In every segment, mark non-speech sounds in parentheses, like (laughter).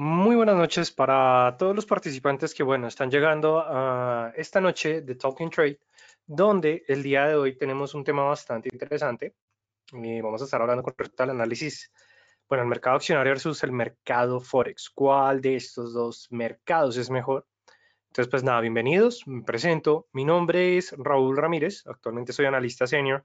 Muy buenas noches para todos los participantes que, bueno, están llegando a esta noche de Talking Trade, donde el día de hoy tenemos un tema bastante interesante. Y eh, vamos a estar hablando con respecto al análisis, bueno, el mercado accionario versus el mercado Forex. ¿Cuál de estos dos mercados es mejor? Entonces, pues nada, bienvenidos. Me presento. Mi nombre es Raúl Ramírez. Actualmente soy analista senior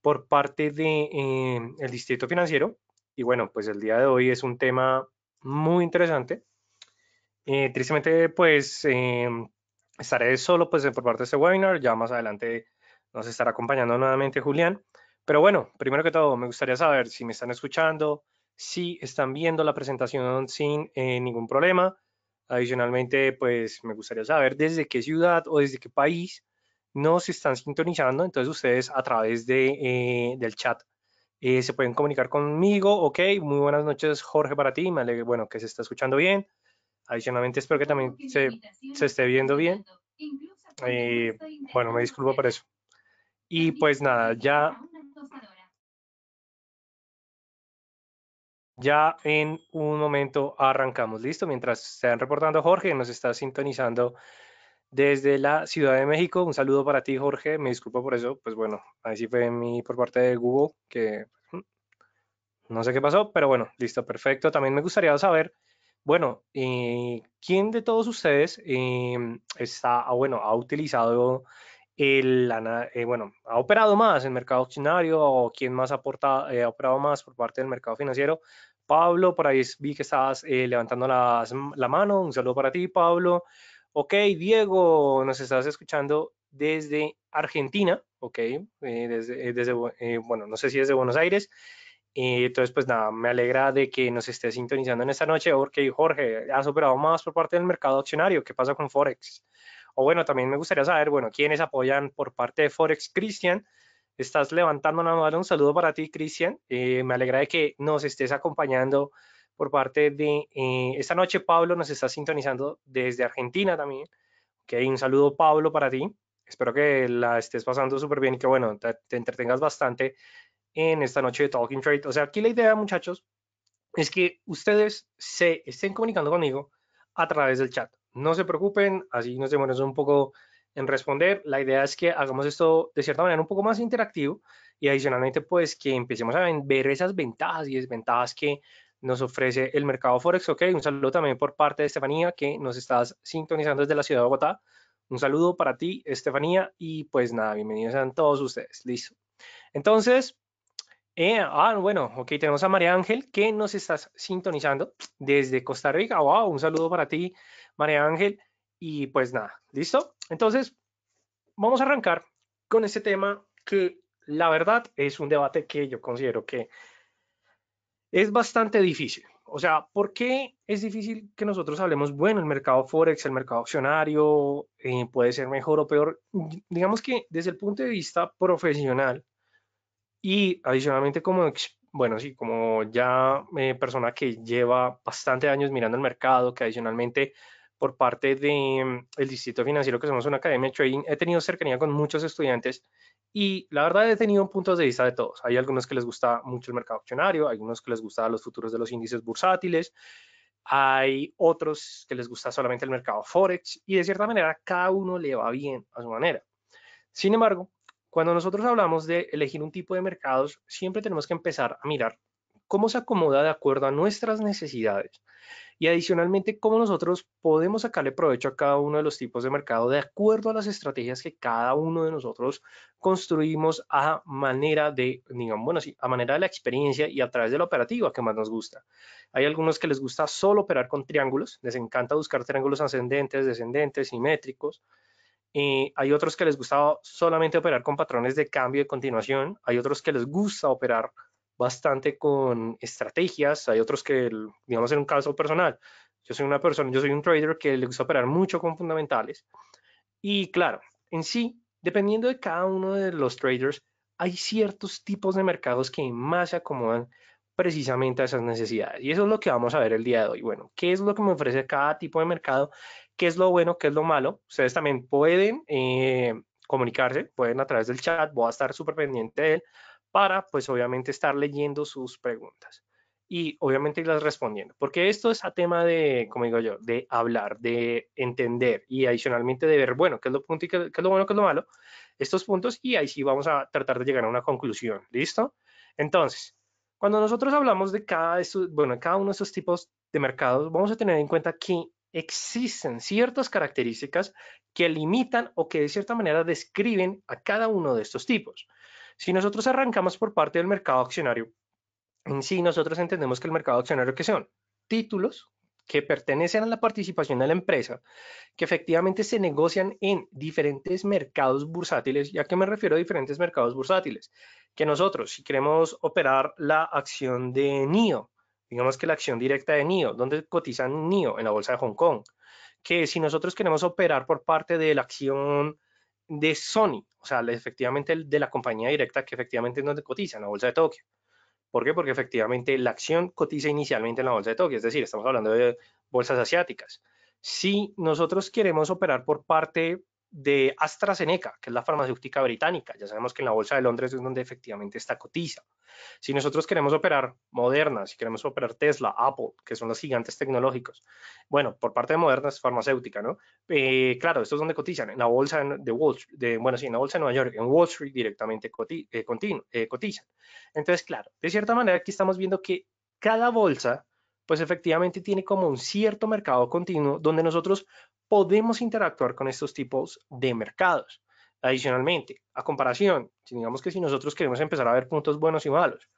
por parte del de, eh, el Distrito Financiero. Y bueno, pues el día de hoy es un tema muy interesante. Eh, tristemente, pues eh, estaré solo pues, por parte de este webinar. Ya más adelante nos estará acompañando nuevamente Julián. Pero bueno, primero que todo, me gustaría saber si me están escuchando, si están viendo la presentación sin eh, ningún problema. Adicionalmente, pues me gustaría saber desde qué ciudad o desde qué país nos están sintonizando. Entonces, ustedes a través de, del chat eh, se pueden comunicar conmigo, ok, muy buenas noches Jorge para ti, bueno, que se está escuchando bien. Adicionalmente espero que también se, esté viendo bien. Eh, bueno, me disculpo por eso. Y pues nada, ya, ya en un momento arrancamos, listo, mientras están reportando Jorge, nos está sintonizando desde la Ciudad de México. Un saludo para ti, Jorge. Me disculpo por eso. Pues bueno, ahí sí fue mi por parte de Google que mm, no sé qué pasó, pero bueno, listo, perfecto. También me gustaría saber, bueno, eh, ¿quién de todos ustedes em, está, ah, bueno, ha utilizado el, eh, bueno, ha operado más en mercado accionario o quién más ha, eh, ha operado más por parte del mercado financiero? Pablo, por ahí vi que estabas levantando las, la mano. Un saludo para ti, Pablo. Ok, Diego, nos estás escuchando desde Argentina, ok, eh, desde, eh, eh, bueno, no sé si desde Buenos Aires. Eh, entonces, pues nada, me alegra de que nos estés sintonizando en esta noche, porque Jorge, has operado más por parte del mercado accionario? ¿Qué pasa con Forex? O bueno, también me gustaría saber, bueno, ¿quiénes apoyan por parte de Forex? Cristian, estás levantando la mano, un saludo para ti, Cristian. me alegra de que nos estés acompañando por parte de... Eh, esta noche Pablo nos está sintonizando desde Argentina también. hay un saludo Pablo para ti. Espero que la estés pasando súper bien y que, bueno, te, te entretengas bastante en esta noche de Talking Trade. O sea, aquí la idea, muchachos, es que ustedes se estén comunicando conmigo a través del chat. No se preocupen, así nos demoramos un poco en responder. La idea es que hagamos esto de cierta manera un poco más interactivo y adicionalmente pues que empecemos a ver esas ventajas y desventajas que nos ofrece el mercado Forex. Ok, un saludo también por parte de Estefanía, que nos estás sintonizando desde la ciudad de Bogotá. Un saludo para ti, Estefanía, y pues nada, bienvenidos a todos ustedes. Listo. Entonces, eh, ah, bueno, ok, tenemos a María Ángel que nos estás sintonizando desde Costa Rica. Wow, un saludo para ti, María Ángel. Y pues nada, listo. Entonces, vamos a arrancar con este tema que la verdad es un debate que yo considero que es bastante difícil. O sea, ¿por qué es difícil que nosotros hablemos, bueno, el mercado Forex, el mercado accionario, eh, puede ser mejor o peor? Digamos que desde el punto de vista profesional y adicionalmente como, bueno, sí, como ya eh, persona que lleva bastante años mirando el mercado, que adicionalmente por parte del de, mm, Distrito Financiero, que somos una academia de trading, he tenido cercanía con muchos estudiantes y la verdad he tenido puntos de vista de todos. Hay algunos que les gusta mucho el mercado accionario, hay algunos que les gusta los futuros de los índices bursátiles, hay otros que les gusta solamente el mercado forex y de cierta manera cada uno le va bien a su manera. Sin embargo, cuando nosotros hablamos de elegir un tipo de mercados, siempre tenemos que empezar a mirar cómo se acomoda de acuerdo a nuestras necesidades y adicionalmente, cómo nosotros podemos sacarle provecho a cada uno de los tipos de mercado de acuerdo a las estrategias que cada uno de nosotros construimos a manera de, digamos, bueno, sí, a manera de la experiencia y a través de la operativa que más nos gusta. Hay algunos que les gusta solo operar con triángulos, les encanta buscar triángulos ascendentes, descendentes, simétricos. Eh, hay otros que les gusta solamente operar con patrones de cambio y continuación. Hay otros que les gusta operar bastante con estrategias, hay otros que, digamos, en un caso personal, yo soy una persona, yo soy un trader que le gusta operar mucho con fundamentales. Y claro, en sí, dependiendo de cada uno de los traders, hay ciertos tipos de mercados que más se acomodan precisamente a esas necesidades. Y eso es lo que vamos a ver el día de hoy. Bueno, ¿qué es lo que me ofrece cada tipo de mercado? ¿Qué es lo bueno? ¿Qué es lo malo? Ustedes también pueden eh, comunicarse, pueden a través del chat, voy a estar súper pendiente de él para pues obviamente estar leyendo sus preguntas y obviamente irlas respondiendo, porque esto es a tema de, como digo yo, de hablar, de entender y adicionalmente de ver, bueno, qué es lo, punto y qué, es lo bueno, qué es lo malo, estos puntos y ahí sí vamos a tratar de llegar a una conclusión, ¿listo? Entonces, cuando nosotros hablamos de cada, bueno, cada uno de estos tipos de mercados, vamos a tener en cuenta que existen ciertas características que limitan o que de cierta manera describen a cada uno de estos tipos. Si nosotros arrancamos por parte del mercado accionario, en sí nosotros entendemos que el mercado accionario que son títulos que pertenecen a la participación de la empresa, que efectivamente se negocian en diferentes mercados bursátiles. ya que me refiero a diferentes mercados bursátiles? Que nosotros, si queremos operar la acción de NIO, digamos que la acción directa de NIO, donde cotizan NIO? En la bolsa de Hong Kong. Que si nosotros queremos operar por parte de la acción de Sony, o sea, efectivamente de la compañía directa que efectivamente no cotiza, en la bolsa de Tokio. ¿Por qué? Porque efectivamente la acción cotiza inicialmente en la bolsa de Tokio, es decir, estamos hablando de bolsas asiáticas. Si nosotros queremos operar por parte de AstraZeneca, que es la farmacéutica británica. Ya sabemos que en la Bolsa de Londres es donde efectivamente está cotiza. Si nosotros queremos operar Moderna, si queremos operar Tesla, Apple, que son los gigantes tecnológicos, bueno, por parte de Moderna es farmacéutica, ¿no? Eh, claro, esto es donde cotizan, en la Bolsa de Wall Street, de, bueno, sí, en la Bolsa de Nueva York, en Wall Street directamente coti eh, eh, cotizan. Entonces, claro, de cierta manera aquí estamos viendo que cada bolsa pues efectivamente tiene como un cierto mercado continuo donde nosotros podemos interactuar con estos tipos de mercados. Adicionalmente, a comparación, digamos que si nosotros queremos empezar a ver puntos buenos y malos,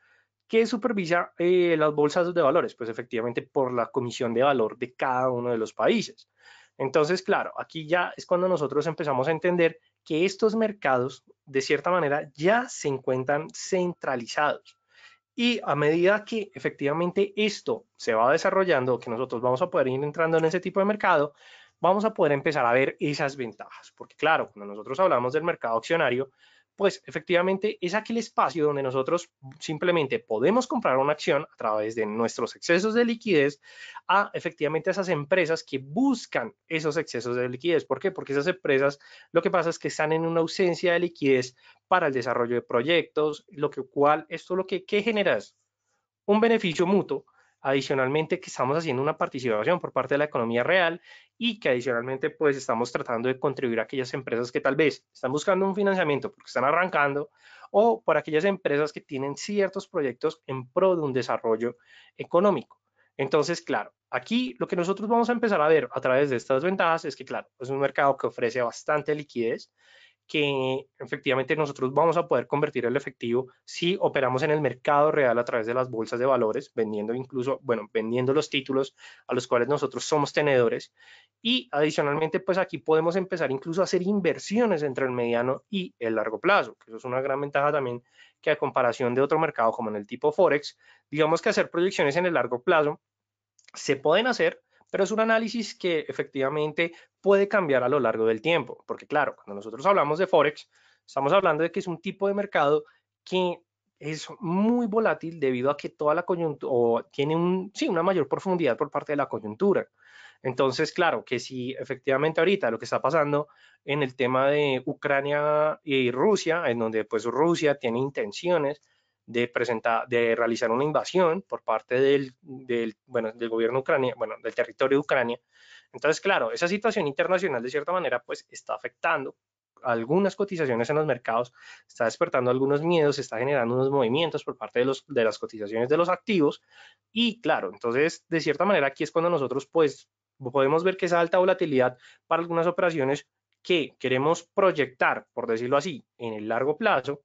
¿qué supervisa eh, las bolsas de valores? Pues efectivamente por la comisión de valor de cada uno de los países. Entonces, claro, aquí ya es cuando nosotros empezamos a entender que estos mercados, de cierta manera, ya se encuentran centralizados. Y a medida que efectivamente esto se va desarrollando, que nosotros vamos a poder ir entrando en ese tipo de mercado, vamos a poder empezar a ver esas ventajas. Porque claro, cuando nosotros hablamos del mercado accionario, pues efectivamente es aquel espacio donde nosotros simplemente podemos comprar una acción a través de nuestros excesos de liquidez a efectivamente esas empresas que buscan esos excesos de liquidez. ¿Por qué? Porque esas empresas lo que pasa es que están en una ausencia de liquidez para el desarrollo de proyectos, lo que cual esto lo que generas un beneficio mutuo Adicionalmente, que estamos haciendo una participación por parte de la economía real y que adicionalmente, pues, estamos tratando de contribuir a aquellas empresas que tal vez están buscando un financiamiento porque están arrancando o por aquellas empresas que tienen ciertos proyectos en pro de un desarrollo económico. Entonces, claro, aquí lo que nosotros vamos a empezar a ver a través de estas ventajas es que, claro, es un mercado que ofrece bastante liquidez, que efectivamente nosotros vamos a poder convertir el efectivo si operamos en el mercado real a través de las bolsas de valores, vendiendo incluso, bueno, vendiendo los títulos a los cuales nosotros somos tenedores. Y adicionalmente, pues aquí podemos empezar incluso a hacer inversiones entre el mediano y el largo plazo, que eso es una gran ventaja también que a comparación de otro mercado como en el tipo Forex, digamos que hacer proyecciones en el largo plazo se pueden hacer, pero es un análisis que efectivamente puede cambiar a lo largo del tiempo, porque claro, cuando nosotros hablamos de Forex, estamos hablando de que es un tipo de mercado que es muy volátil debido a que toda la coyuntura, o tiene un, una mayor profundidad por parte de la coyuntura. Entonces, claro, que si efectivamente ahorita lo que está pasando en el tema de Ucrania y Rusia, en donde pues Rusia tiene intenciones de, presentar, de realizar una invasión por parte del, bueno, del gobierno ucrania, bueno, del territorio de Ucrania. Entonces, claro, esa situación internacional de cierta manera pues está afectando algunas cotizaciones en los mercados, está despertando algunos miedos, está generando unos movimientos por parte de, los, de las cotizaciones de los activos y claro, entonces de cierta manera aquí es cuando nosotros pues podemos ver que esa alta volatilidad para algunas operaciones que queremos proyectar, por decirlo así, en el largo plazo,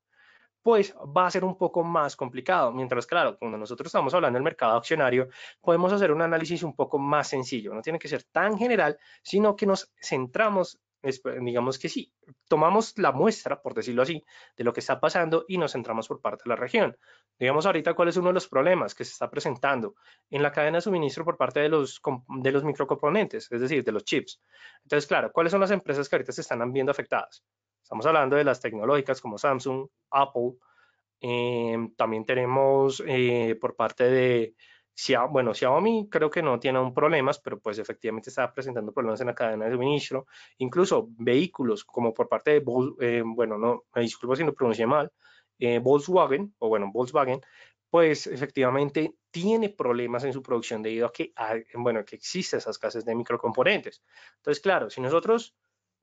pues va a ser un poco más complicado. Mientras, claro, cuando nosotros estamos hablando del mercado accionario, podemos hacer un análisis un poco más sencillo. No tiene que ser tan general, sino que nos centramos digamos que sí, tomamos la muestra, por decirlo así, de lo que está pasando y nos centramos por parte de la región. Digamos ahorita cuál es uno de los problemas que se está presentando en la cadena de suministro por parte de los, de los microcomponentes, es decir, de los chips. Entonces, claro, ¿cuáles son las empresas que ahorita se están viendo afectadas? Estamos hablando de las tecnológicas como Samsung, Apple. Em, también tenemos eh, por parte de, bueno, Xiaomi creo que no tiene aún problemas, pero pues efectivamente está presentando problemas en la cadena de suministro. Incluso vehículos como por parte de, em, bueno, no, me disculpo si lo pronuncié mal, eh, Volkswagen, o bueno, Volkswagen, pues efectivamente tiene problemas en su producción debido a que, existen bueno, que existe esas de microcomponentes. Entonces, claro, si nosotros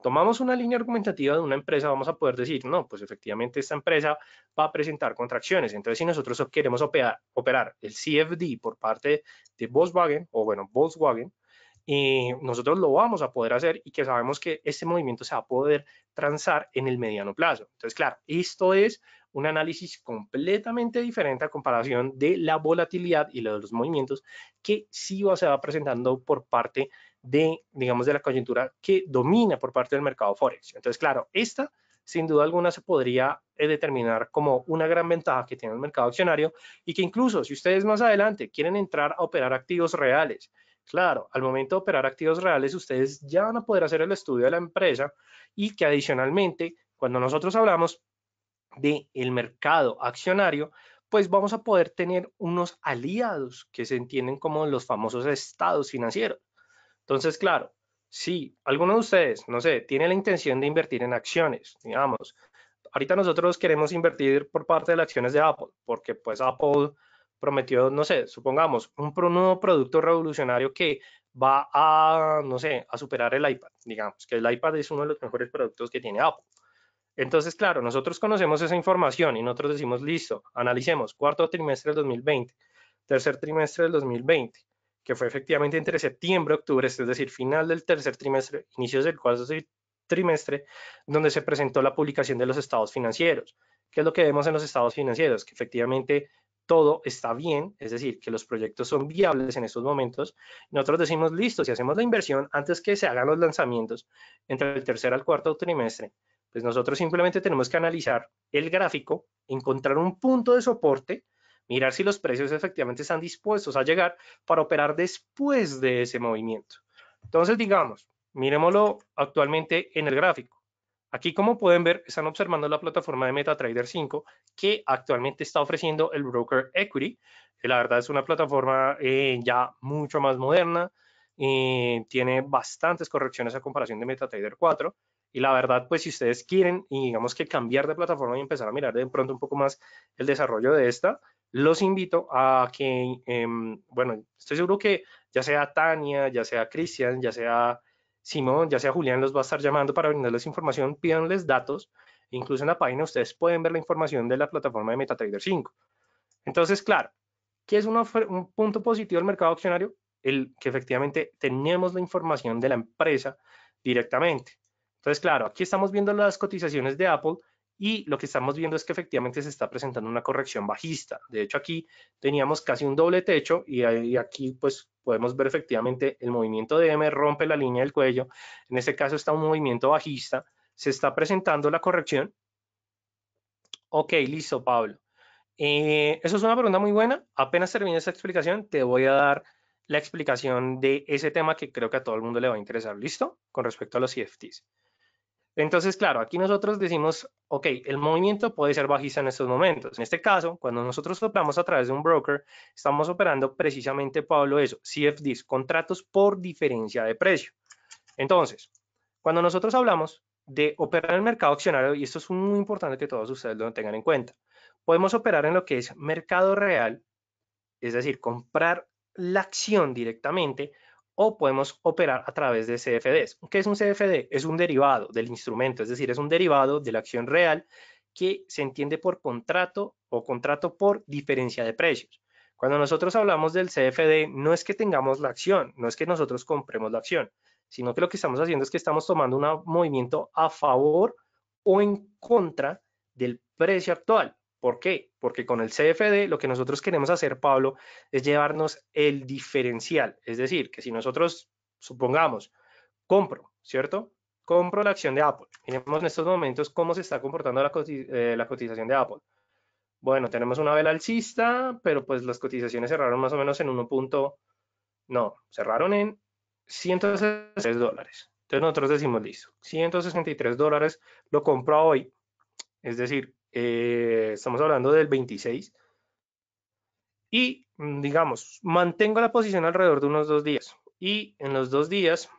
tomamos una línea argumentativa de una empresa, vamos a poder decir, no, pues efectivamente esta empresa va a presentar contracciones. Entonces, si nosotros queremos operar, el CFD por parte de Volkswagen, o bueno, Volkswagen, y nosotros lo vamos a poder hacer y que sabemos que este movimiento se va a poder transar en el mediano plazo. Entonces, claro, esto es un análisis completamente diferente a comparación de la volatilidad y los movimientos que sí va, se va presentando por parte de de, digamos, de la coyuntura que domina por parte del mercado Forex. Entonces, claro, esta sin duda alguna se podría eh, determinar como una gran ventaja que tiene el mercado accionario y que incluso si ustedes más adelante quieren entrar a operar activos reales, claro, al momento de operar activos reales ustedes ya van a poder hacer el estudio de la empresa y que adicionalmente cuando nosotros hablamos de el mercado accionario, pues vamos a poder tener unos aliados que se entienden como los famosos estados financieros. Entonces, claro, si alguno de ustedes, no sé, tiene la intención de invertir en acciones, digamos, ahorita nosotros queremos invertir por parte de las acciones de Apple, porque pues Apple prometió, no sé, supongamos, un, nuevo producto revolucionario que va a, no sé, a superar el iPad, digamos, que el iPad es uno de los mejores productos que tiene Apple. Entonces, claro, nosotros conocemos esa información y nosotros decimos, listo, analicemos cuarto trimestre del 2020, tercer trimestre del 2020 que fue efectivamente entre septiembre y octubre, es decir, final del tercer trimestre, inicios del cuarto trimestre, donde se presentó la publicación de los estados financieros. ¿Qué es lo que vemos en los estados financieros? Que efectivamente todo está bien, es decir, que los proyectos son viables en estos momentos. Nosotros decimos, listo, si hacemos la inversión antes que se hagan los lanzamientos entre el tercer al cuarto trimestre, pues nosotros simplemente tenemos que analizar el gráfico, encontrar un punto de soporte, mirar si los precios efectivamente están dispuestos a llegar para operar después de ese movimiento. Entonces, digamos, miremoslo actualmente en el gráfico. Aquí, como pueden ver, están observando la plataforma de MetaTrader 5 que actualmente está ofreciendo el broker Equity. La verdad es una plataforma eh, ya mucho más moderna, eh, tiene bastantes correcciones a comparación de MetaTrader 4. Y la verdad, pues si ustedes quieren, y digamos que cambiar de plataforma y empezar a mirar de pronto un poco más el desarrollo de esta, los invito a que, em, bueno, estoy seguro que ya sea Tania, ya sea Cristian, ya sea Simón, ya sea Julián, los va a estar llamando para brindarles información, pídanles datos, incluso en la página ustedes pueden ver la información de la plataforma de MetaTrader 5. Entonces, claro, ¿qué es un punto positivo del mercado accionario? El que efectivamente tenemos la información de la empresa directamente. Entonces, claro, aquí estamos viendo las cotizaciones de Apple y lo que estamos viendo es que efectivamente se está presentando una corrección bajista. De hecho, aquí teníamos casi un doble techo y, aquí pues podemos ver efectivamente el movimiento de M rompe la línea del cuello. En este caso está un movimiento bajista. Se está presentando la corrección. Ok, listo, Pablo. Eh, eso es una pregunta muy buena. Apenas termine esta explicación, te voy a dar la explicación de ese tema que creo que a todo el mundo le va a interesar. ¿Listo? Con respecto a los CFTs. Entonces, claro, aquí nosotros decimos, ok, el movimiento puede ser bajista en estos momentos. En este caso, cuando nosotros operamos a través de un broker, estamos operando precisamente, Pablo, eso, CFDs, contratos por diferencia de precio. Entonces, cuando nosotros hablamos de operar en el mercado accionario, y esto es muy importante que todos ustedes lo tengan en cuenta, podemos operar en lo que es mercado real, es decir, comprar la acción directamente, o podemos operar a través de CFDs. ¿Qué es un CFD? Es un derivado del instrumento, es decir, es un derivado de la acción real que se entiende por contrato o contrato por diferencia de precios. Cuando nosotros hablamos del CFD, no es que tengamos la acción, no es que nosotros compremos la acción, sino que lo que estamos haciendo es que estamos tomando un movimiento a favor o en contra del precio actual. ¿Por qué? Porque con el CFD lo que nosotros queremos hacer, Pablo, es llevarnos el diferencial. Es decir, que si nosotros, supongamos, compro, ¿cierto? Compro la acción de Apple. Miremos en estos momentos cómo se está comportando la, eh, cotización de Apple. Bueno, tenemos una vela alcista, pero pues las cotizaciones cerraron más o menos en 1. No, cerraron en 163 dólares. Entonces nosotros decimos, listo, 163 dólares lo compro hoy. Es decir, eh, estamos hablando del 26, y mm, digamos, mantengo la posición alrededor de unos dos días, y en los dos días,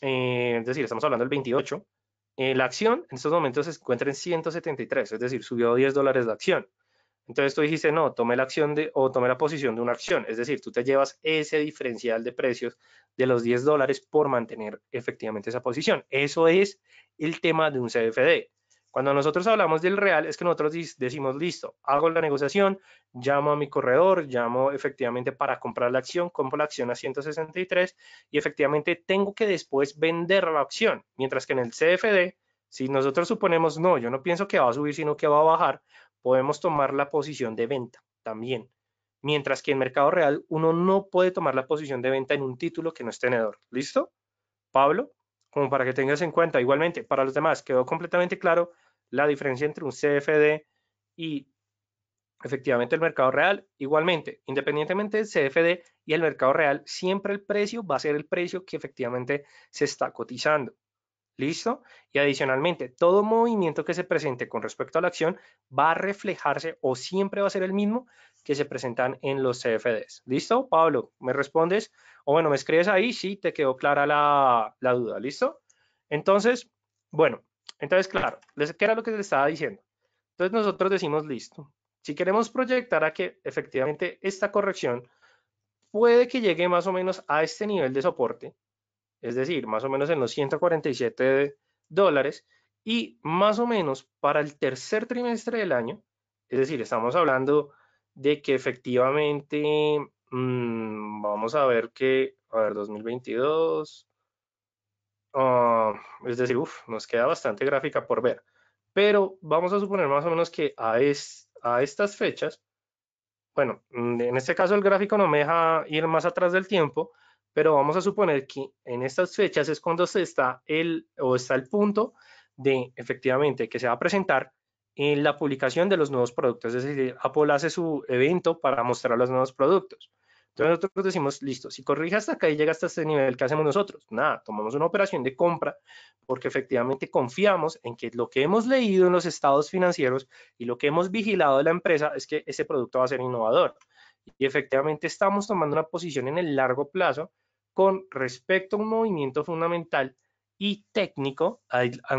eh, es decir, estamos hablando del 28, eh, la acción en estos momentos se encuentra en 173, es decir, subió 10 dólares la acción. Entonces tú dijiste, no, tome la acción de, o tomé la posición de una acción. Es decir, tú te llevas ese diferencial de precios de los 10 dólares por mantener efectivamente esa posición. Eso es el tema de un CFD. Cuando nosotros hablamos del real es que nosotros decimos, listo, hago la negociación, llamo a mi corredor, llamo efectivamente para comprar la acción, compro la acción a 163 y efectivamente tengo que después vender la acción. Mientras que en el CFD, si nosotros suponemos, no, yo no pienso que va a subir, sino que va a bajar, podemos tomar la posición de venta también. Mientras que en mercado real uno no puede tomar la posición de venta en un título que no es tenedor. ¿Listo? Pablo, como para que tengas en cuenta. Igualmente, para los demás, quedó completamente claro la diferencia entre un CFD y efectivamente el mercado real. Igualmente, independientemente del CFD y el mercado real, siempre el precio va a ser el precio que efectivamente se está cotizando. ¿Listo? Y adicionalmente, todo movimiento que se presente con respecto a la acción va a reflejarse o siempre va a ser el mismo que se presentan en los CFDs. ¿Listo, Pablo? ¿Me respondes? O bueno, me escribes ahí si sí, te quedó clara la duda. ¿Listo? Entonces, bueno, entonces, claro, ¿qué era lo que les estaba diciendo? Entonces nosotros decimos, listo, si queremos proyectar a que efectivamente esta corrección puede que llegue más o menos a este nivel de soporte, es decir, más o menos en los 147 dólares, y más o menos para el tercer trimestre del año, es decir, estamos hablando de que efectivamente, mm, vamos a ver que, a ver, 2022, Ah, es decir, nos queda bastante gráfica por ver. Pero vamos a suponer más o menos que a, estas fechas, bueno, mm, en este caso el gráfico no me deja ir más atrás del tiempo, pero vamos a suponer que en estas fechas es cuando se está el, o está el punto de efectivamente que se va a presentar en la publicación de los nuevos productos. Es decir, Apple hace su evento para mostrar los nuevos productos. Entonces nosotros decimos, listo, si corrige hasta acá y llega hasta este nivel, ¿qué hacemos nosotros? Nada, tomamos una operación de compra porque efectivamente confiamos en que lo que hemos leído en los estados financieros y lo que hemos vigilado de la empresa es que ese producto va a ser innovador. Y efectivamente estamos tomando una posición en el largo plazo con respecto a un movimiento fundamental y técnico,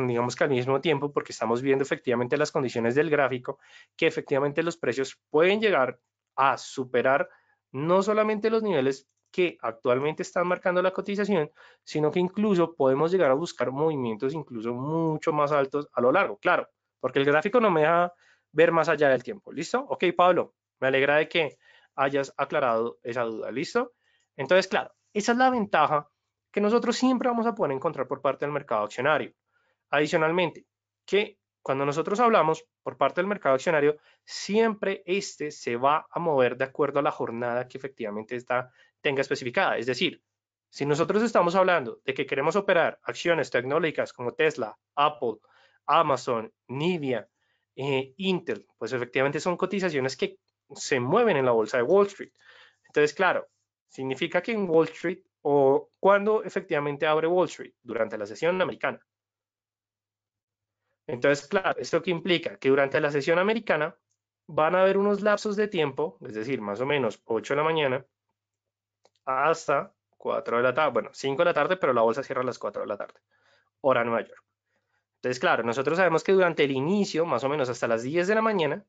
digamos que al mismo tiempo, porque estamos viendo efectivamente las condiciones del gráfico, que efectivamente los precios pueden llegar a superar no solamente los niveles que actualmente están marcando la cotización, sino que incluso podemos llegar a buscar movimientos incluso mucho más altos a lo largo, claro, porque el gráfico no me deja ver más allá del tiempo, ¿listo? Ok, Pablo, me alegra de que hayas aclarado esa duda, ¿listo? Entonces, claro, esa es la ventaja que nosotros siempre vamos a poder encontrar por parte del mercado accionario. Adicionalmente, que cuando nosotros hablamos por parte del mercado accionario, siempre este se va a mover de acuerdo a la jornada que efectivamente está, tenga especificada. Es decir, si nosotros estamos hablando de que queremos operar acciones tecnológicas como Tesla, Apple, Amazon, Nvidia, eh, Intel, pues efectivamente son cotizaciones que se mueven en la bolsa de Wall Street. Entonces, claro, significa que en Wall Street o cuando efectivamente abre Wall Street durante la sesión americana. Entonces, claro, ¿esto que implica? Que durante la sesión americana van a haber unos lapsos de tiempo, es decir, más o menos 8 de la mañana hasta 4 de la tarde, bueno, 5 de la tarde, pero la bolsa cierra a las 4 de la tarde, hora Nueva York. Entonces, claro, nosotros sabemos que durante el inicio, más o menos hasta las 10 de la mañana,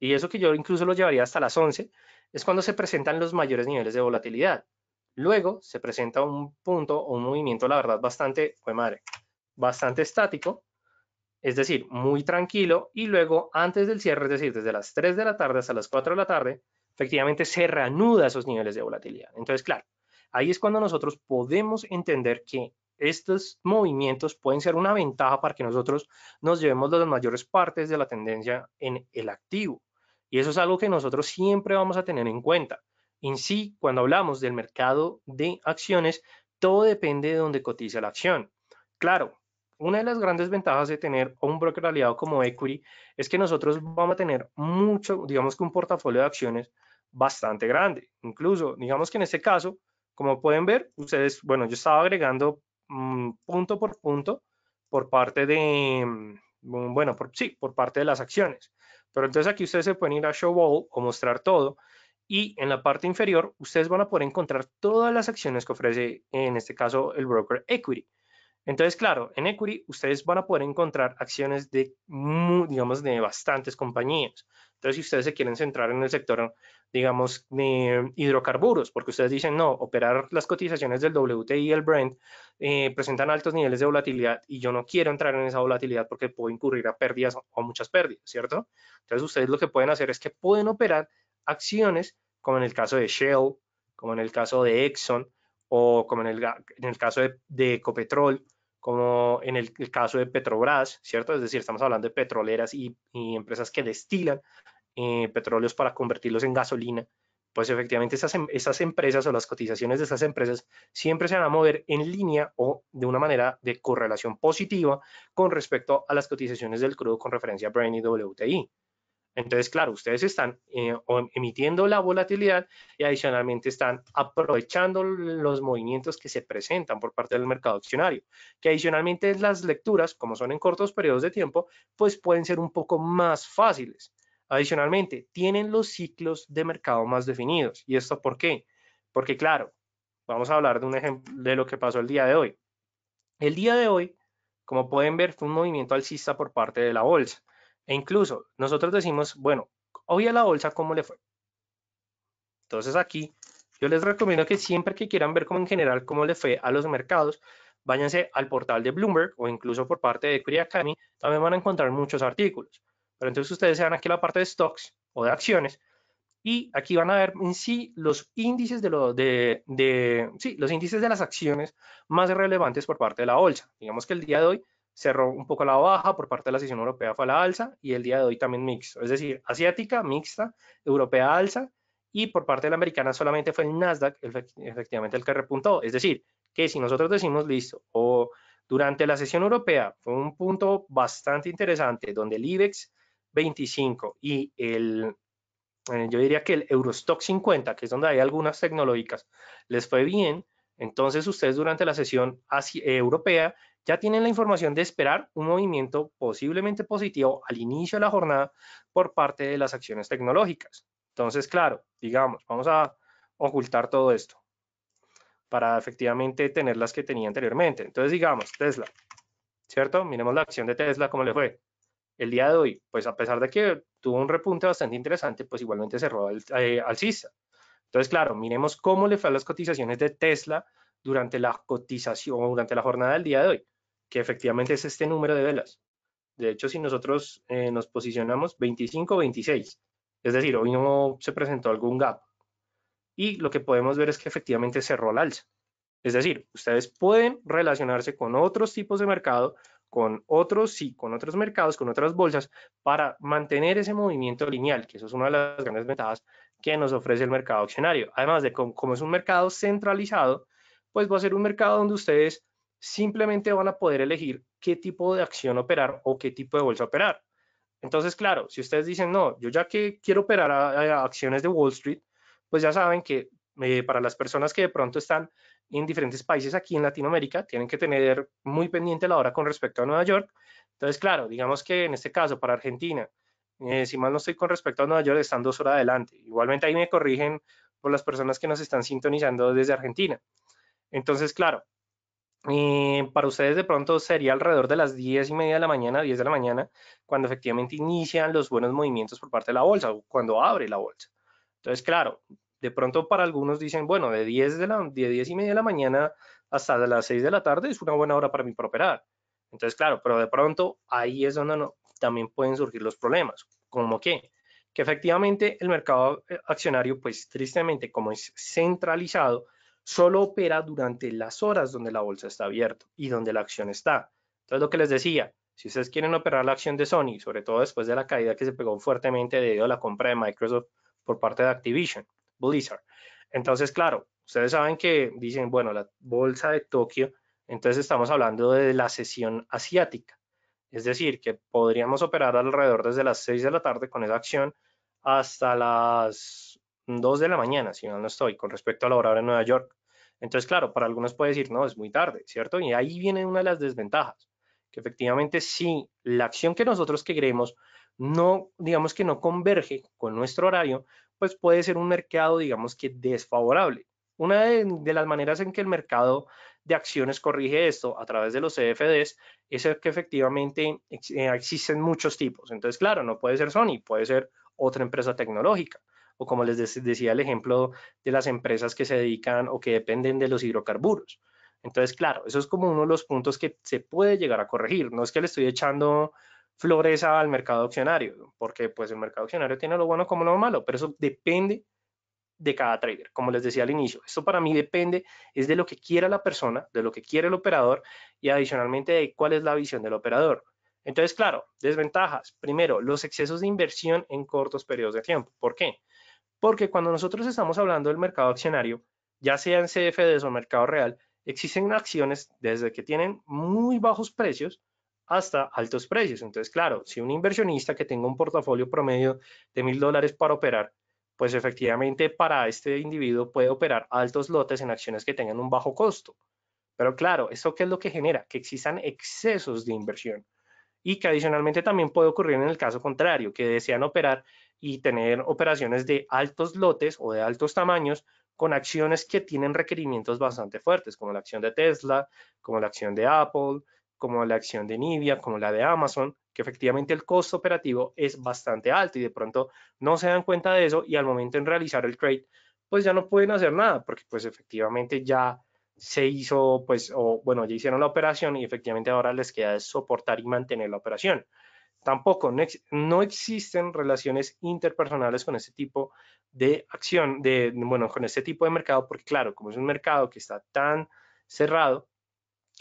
y eso que yo incluso lo llevaría hasta las 11, es cuando se presentan los mayores niveles de volatilidad. Luego se presenta un punto o un movimiento, la verdad, bastante, fue madre, bastante estático, es decir, muy tranquilo, y luego antes del cierre, es decir, desde las 3 de la tarde hasta las 4 de la tarde, efectivamente se reanuda esos niveles de volatilidad. Entonces, claro, ahí es cuando nosotros podemos entender que estos movimientos pueden ser una ventaja para que nosotros nos llevemos las mayores partes de la tendencia en el activo. Y eso es algo que nosotros siempre vamos a tener en cuenta. En sí, cuando hablamos del mercado de acciones, todo depende de dónde cotiza la acción. Claro, una de las grandes ventajas de tener un broker aliado como Equity es que nosotros vamos a tener mucho, digamos que un portafolio de acciones bastante grande. Incluso, digamos que en este caso, como pueden ver, ustedes, bueno, yo estaba agregando mm, punto por punto por parte de, mm, bueno, por, sí, por parte de las acciones. Pero entonces aquí ustedes se pueden ir a Show All o mostrar todo y en la parte inferior ustedes van a poder encontrar todas las acciones que ofrece en este caso el broker Equity. Entonces, claro, en Equity ustedes van a poder encontrar acciones de, digamos, de bastantes compañías. Entonces, si ustedes se quieren centrar en el sector, digamos, de hidrocarburos, porque ustedes dicen, no, operar las cotizaciones del WTI y el Brent eh, presentan altos niveles de volatilidad y yo no quiero entrar en esa volatilidad porque puedo incurrir a pérdidas o muchas pérdidas, ¿cierto? Entonces, ustedes lo que pueden hacer es que pueden operar acciones, como en el caso de Shell, como en el caso de Exxon, o como en el, caso de, de Ecopetrol, como en el, caso de Petrobras, ¿cierto? Es decir, estamos hablando de petroleras y, empresas que destilan eh, petróleos para convertirlos en gasolina, pues efectivamente em, esas, empresas o las cotizaciones de esas empresas siempre se van a mover en línea o de una manera de correlación positiva con respecto a las cotizaciones del crudo con referencia a Brent y WTI. Entonces, claro, ustedes están eh, emitiendo la volatilidad y adicionalmente están aprovechando los movimientos que se presentan por parte del mercado accionario, que adicionalmente las lecturas, como son en cortos periodos de tiempo, pues pueden ser un poco más fáciles. Adicionalmente, tienen los ciclos de mercado más definidos. ¿Y esto por qué? Porque, claro, vamos a hablar de un ejemplo de lo que pasó el día de hoy. El día de hoy, como pueden ver, fue un movimiento alcista por parte de la bolsa. E incluso nosotros decimos, bueno, hoy a la bolsa, ¿cómo le fue? Entonces aquí yo les recomiendo que siempre que quieran ver como en general cómo le fue a los mercados, váyanse al portal de Bloomberg o incluso por parte de Equity Academy, también van a encontrar muchos artículos. Pero entonces ustedes se van aquí a la parte de stocks o de acciones y aquí van a ver en mm, sí los índices de, lo, de, sí, los índices de las acciones más relevantes por parte de la bolsa. Digamos que el día de hoy cerró un poco la baja, por parte de la sesión europea fue a la alza y el día de hoy también mixto, es decir, asiática, mixta, europea alza y por parte de la americana solamente fue el Nasdaq efectivamente el que repuntó, es decir, que si nosotros decimos listo o durante la sesión europea fue un punto bastante interesante donde el IBEX 25 y el eh, yo diría que el Eurostock 50, que es donde hay algunas tecnológicas, les fue bien, entonces ustedes durante la sesión eh, europea ya tienen la información de esperar un movimiento posiblemente positivo al inicio de la jornada por parte de las acciones tecnológicas. Entonces, claro, digamos, vamos a ocultar todo esto para efectivamente tener las que tenía anteriormente. Entonces, digamos, Tesla, ¿cierto? Miremos la acción de Tesla, cómo le fue. El día de hoy, pues a pesar de que tuvo un repunte bastante interesante, pues igualmente cerró al, CISA. Eh, cisa Entonces, claro, miremos cómo le fue a las cotizaciones de Tesla durante la cotización, durante la jornada del día de hoy que efectivamente es este número de velas. De hecho, si nosotros eh, nos posicionamos 25 26, es decir, hoy no se presentó algún gap. Y lo que podemos ver es que efectivamente cerró la alza. Es decir, ustedes pueden relacionarse con otros tipos de mercado, con otros, sí, con otros mercados, con otras bolsas, para mantener ese movimiento lineal, que eso es una de las grandes ventajas que nos ofrece el mercado accionario. Además de como es un mercado centralizado, pues va a ser un mercado donde ustedes simplemente van a poder elegir qué tipo de acción operar o qué tipo de bolsa operar. Entonces, claro, si ustedes dicen, no, yo ya que quiero operar acciones de Wall Street, pues ya saben que eh, para las personas que de pronto están en diferentes países aquí en Latinoamérica, tienen que tener muy pendiente la hora con respecto a Nueva York. Entonces, claro, digamos que en este caso para Argentina, eh, si mal no estoy con respecto a Nueva York, están dos horas adelante. Igualmente ahí me corrigen por las personas que nos están sintonizando desde Argentina. Entonces, claro, eh, para ustedes de pronto sería alrededor de las 10 y media de la mañana, 10 de la mañana, cuando efectivamente inician los buenos movimientos por parte de la bolsa cuando abre la bolsa. Entonces, claro, de pronto para algunos dicen, bueno, de 10, de la, de y media de la mañana hasta las 6 de la tarde es una buena hora para mí para operar. Entonces, claro, pero de pronto ahí es donde no, también pueden surgir los problemas, ¿Cómo qué? que efectivamente el mercado accionario, pues tristemente, como es centralizado, solo opera durante las horas donde la bolsa está abierta y donde la acción está. Entonces, lo que les decía, si ustedes quieren operar la acción de Sony, sobre todo después de la caída que se pegó fuertemente debido a la compra de Microsoft por parte de Activision, Blizzard. Entonces, claro, ustedes saben que dicen, bueno, la bolsa de Tokio, entonces estamos hablando de la sesión asiática. Es decir, que podríamos operar alrededor desde las 6 de la tarde con esa acción hasta las 2 de la mañana, si no, no estoy, con respecto a la hora de Nueva York. Entonces, claro, para algunos puede decir, no, es muy tarde, ¿cierto? Y ahí viene una de las desventajas, que efectivamente si la acción que nosotros queremos no, digamos que no converge con nuestro horario, pues puede ser un mercado, digamos que desfavorable. Una de, las maneras en que el mercado de acciones corrige esto a través de los CFDs es que efectivamente eh, existen muchos tipos. Entonces, claro, no puede ser Sony, puede ser otra empresa tecnológica o como les decía el ejemplo de las empresas que se dedican o que dependen de los hidrocarburos. Entonces, claro, eso es como uno de los puntos que se puede llegar a corregir. No es que le estoy echando flores al mercado accionario, porque pues el mercado accionario tiene lo bueno como lo malo, pero eso depende de cada trader, como les decía al inicio. Esto para mí depende, es de lo que quiera la persona, de lo que quiere el operador y adicionalmente de cuál es la visión del operador. Entonces, claro, desventajas. Primero, los excesos de inversión en cortos periodos de tiempo. ¿Por qué? Porque cuando nosotros estamos hablando del mercado accionario, ya sea en CFDs o mercado real, existen acciones desde que tienen muy bajos precios hasta altos precios. Entonces, claro, si un inversionista que tenga un portafolio promedio de mil dólares para operar, pues efectivamente para este individuo puede operar altos lotes en acciones que tengan un bajo costo. Pero claro, ¿eso qué es lo que genera? Que existan excesos de inversión y que adicionalmente también puede ocurrir en el caso contrario, que desean operar y tener operaciones de altos lotes o de altos tamaños con acciones que tienen requerimientos bastante fuertes, como la acción de Tesla, como la acción de Apple, como la acción de Nvidia, como la de Amazon, que efectivamente el costo operativo es bastante alto y de pronto no se dan cuenta de eso y al momento en realizar el trade, pues ya no pueden hacer nada, porque pues efectivamente ya se hizo, pues, o bueno, ya hicieron la operación y efectivamente ahora les queda soportar y mantener la operación. Tampoco, no, existen relaciones interpersonales con este tipo de acción, de, bueno, con este tipo de mercado, porque claro, como es un mercado que está tan cerrado,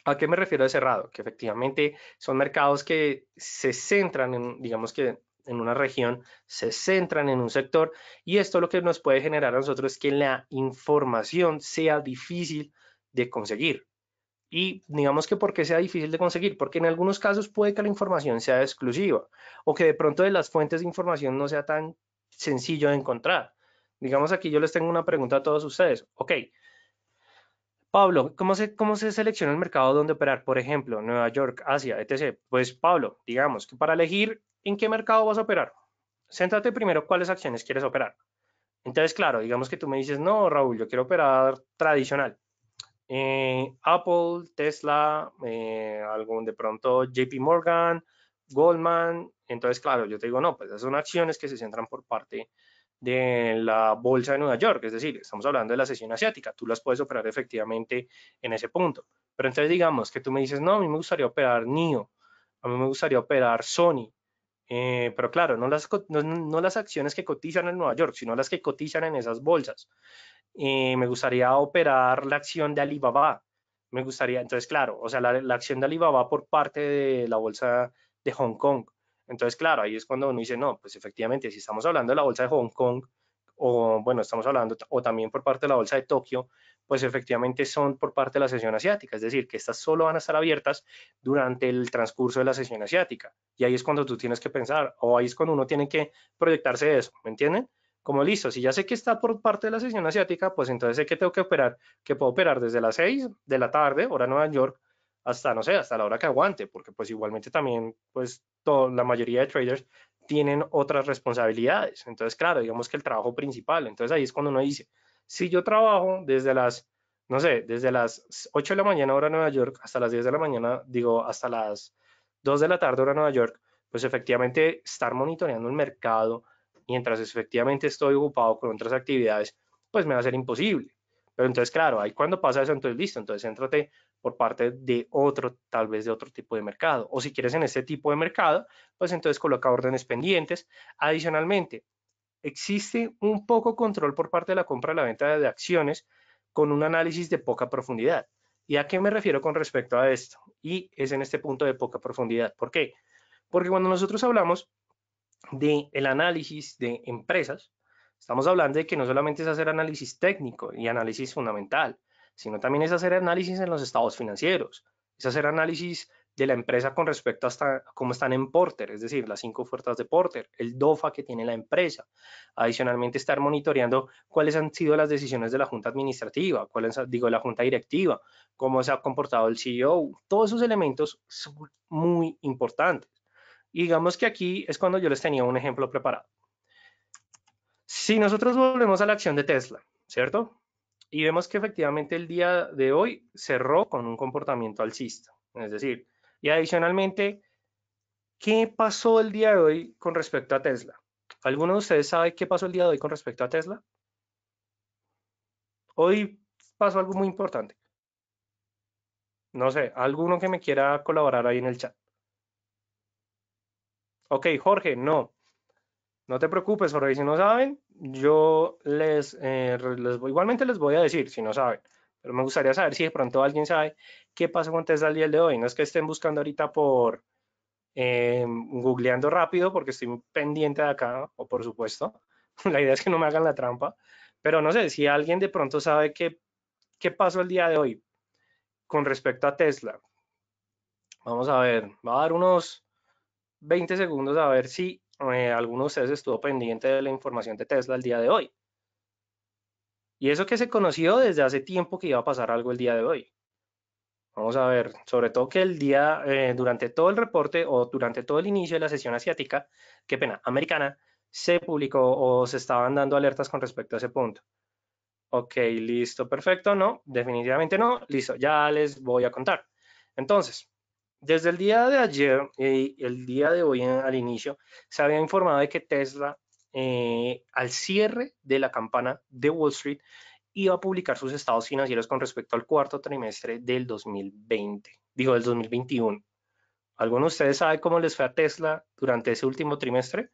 ¿A qué me refiero a cerrado? Que efectivamente son mercados que se centran en, digamos que en una región, se centran en un sector y esto lo que nos puede generar a nosotros es que la información sea difícil de conseguir. Y digamos que porque sea difícil de conseguir, porque en algunos casos puede que la información sea exclusiva o que de pronto de las fuentes de información no sea tan sencillo de encontrar. Digamos aquí yo les tengo una pregunta a todos ustedes. Ok, Pablo, ¿cómo se, ¿cómo se selecciona el mercado donde operar? Por ejemplo, Nueva York, Asia, etc. Pues Pablo, digamos que para elegir en qué mercado vas a operar, céntrate primero cuáles acciones quieres operar. Entonces, claro, digamos que tú me dices, no, Raúl, yo quiero operar tradicional. Eh, Apple, Tesla, eh, algún de pronto JP Morgan, Goldman. Entonces, claro, yo te digo, no, pues esas son acciones que se centran por parte de la bolsa de Nueva York, es decir, estamos hablando de la sesión asiática, tú las puedes operar efectivamente en ese punto. Pero entonces digamos que tú me dices, no, a mí me gustaría operar NIO, a mí me gustaría operar Sony, eh, pero claro, no las, no, las acciones que cotizan en Nueva York, sino las que cotizan en esas bolsas. Eh, me gustaría operar la acción de Alibaba. Me gustaría, entonces, claro, o sea, la, la, acción de Alibaba por parte de la bolsa de Hong Kong. Entonces, claro, ahí es cuando uno dice, no, pues efectivamente, si estamos hablando de la bolsa de Hong Kong, o bueno, estamos hablando, o también por parte de la bolsa de Tokio, pues efectivamente son por parte de la sesión asiática, es decir, que estas solo van a estar abiertas durante el transcurso de la sesión asiática. Y ahí es cuando tú tienes que pensar, o ahí es cuando uno tiene que proyectarse eso, ¿me entienden? Como listo, si ya sé que está por parte de la sesión asiática, pues entonces sé que tengo que operar, que puedo operar desde las 6 de la tarde, hora Nueva York, hasta, no sé, hasta la hora que aguante, porque pues igualmente también, pues todo, la mayoría de traders tienen otras responsabilidades. Entonces, claro, digamos que el trabajo principal, entonces ahí es cuando uno dice, si yo trabajo desde las, no sé, desde las 8 de la mañana hora Nueva York hasta las 10 de la mañana, digo, hasta las 2 de la tarde hora Nueva York, pues efectivamente estar monitoreando el mercado mientras efectivamente estoy ocupado con otras actividades, pues me va a ser imposible. Pero entonces, claro, ahí cuando pasa eso, entonces listo, entonces céntrate por parte de otro, tal vez de otro tipo de mercado. O si quieres en ese tipo de mercado, pues entonces coloca órdenes pendientes. Adicionalmente, existe un poco control por parte de la compra y la venta de acciones con un análisis de poca profundidad. ¿Y a qué me refiero con respecto a esto? Y es en este punto de poca profundidad. ¿Por qué? Porque cuando nosotros hablamos del el análisis de empresas, estamos hablando de que no solamente es hacer análisis técnico y análisis fundamental, sino también es hacer análisis en los estados financieros, es hacer análisis de la empresa con respecto a cómo están en Porter, es decir, las cinco ofertas de Porter, el DOFA que tiene la empresa. Adicionalmente, estar monitoreando cuáles han sido las decisiones de la junta administrativa, cuáles, digo, la junta directiva, cómo se ha comportado el CEO. Todos esos elementos son muy importantes. Y digamos que aquí es cuando yo les tenía un ejemplo preparado. Si nosotros volvemos a la acción de Tesla, ¿cierto? Y vemos que efectivamente el día de hoy cerró con un comportamiento alcista. Es decir, y adicionalmente, ¿qué pasó el día de hoy con respecto a Tesla? ¿Alguno de ustedes sabe qué pasó el día de hoy con respecto a Tesla? Hoy pasó algo muy importante. No sé, alguno que me quiera colaborar ahí en el chat. Ok, Jorge, no. No te preocupes, Jorge, si no saben, yo les eh, igualmente les voy a decir, si no saben. Pero me gustaría saber si de pronto alguien sabe qué pasó con Tesla el día de hoy. No es que estén buscando ahorita por em, googleando rápido porque estoy pendiente de acá, o por supuesto. (laughs) La idea es que no me hagan la trampa. Pero no sé, si alguien de pronto sabe qué, qué pasó el día de hoy con respecto a Tesla. Vamos a ver, va a dar unos 20 segundos a ver si eh, alguno de ustedes estuvo pendiente de la información de Tesla el día de hoy. Y eso que se conoció desde hace tiempo que iba a pasar algo el día de hoy. Vamos a ver, sobre todo que el día, eh, durante todo el reporte o durante todo el inicio de la sesión asiática, qué pena, americana, se publicó o se estaban dando alertas con respecto a ese punto. Ok, listo, perfecto, no, definitivamente no, listo, ya les voy a contar. Entonces, desde el día de ayer y el día de hoy eh, al inicio, se había informado de que Tesla eh, al cierre de la campana de Wall Street iba a publicar sus estados financieros con respecto al cuarto trimestre del 2020, digo del 2021. ¿Alguno de ustedes sabe cómo les fue a Tesla durante ese último trimestre?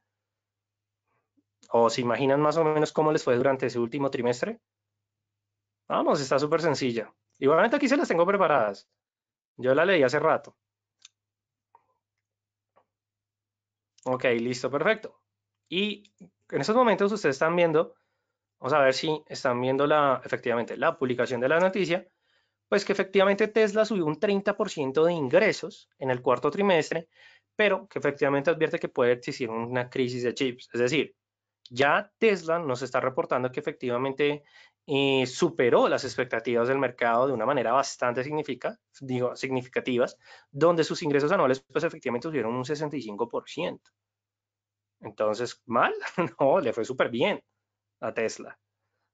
¿O se imaginan más o menos cómo les fue durante ese último trimestre? Vamos, está súper sencilla. Igualmente aquí se las tengo preparadas. Yo la leí hace rato. Ok, listo, perfecto. Y en estos momentos ustedes están viendo, vamos a ver si están viendo la, efectivamente la publicación de la noticia, pues que efectivamente Tesla subió un 30% de ingresos en el cuarto trimestre, pero que efectivamente advierte que puede existir una crisis de chips. Es decir, ya Tesla nos está reportando que efectivamente eh, superó las expectativas del mercado de una manera bastante significativa, digo, significativas, donde sus ingresos anuales pues efectivamente subieron un 65%. Entonces, mal, (laughs) no, le fue súper bien a Tesla.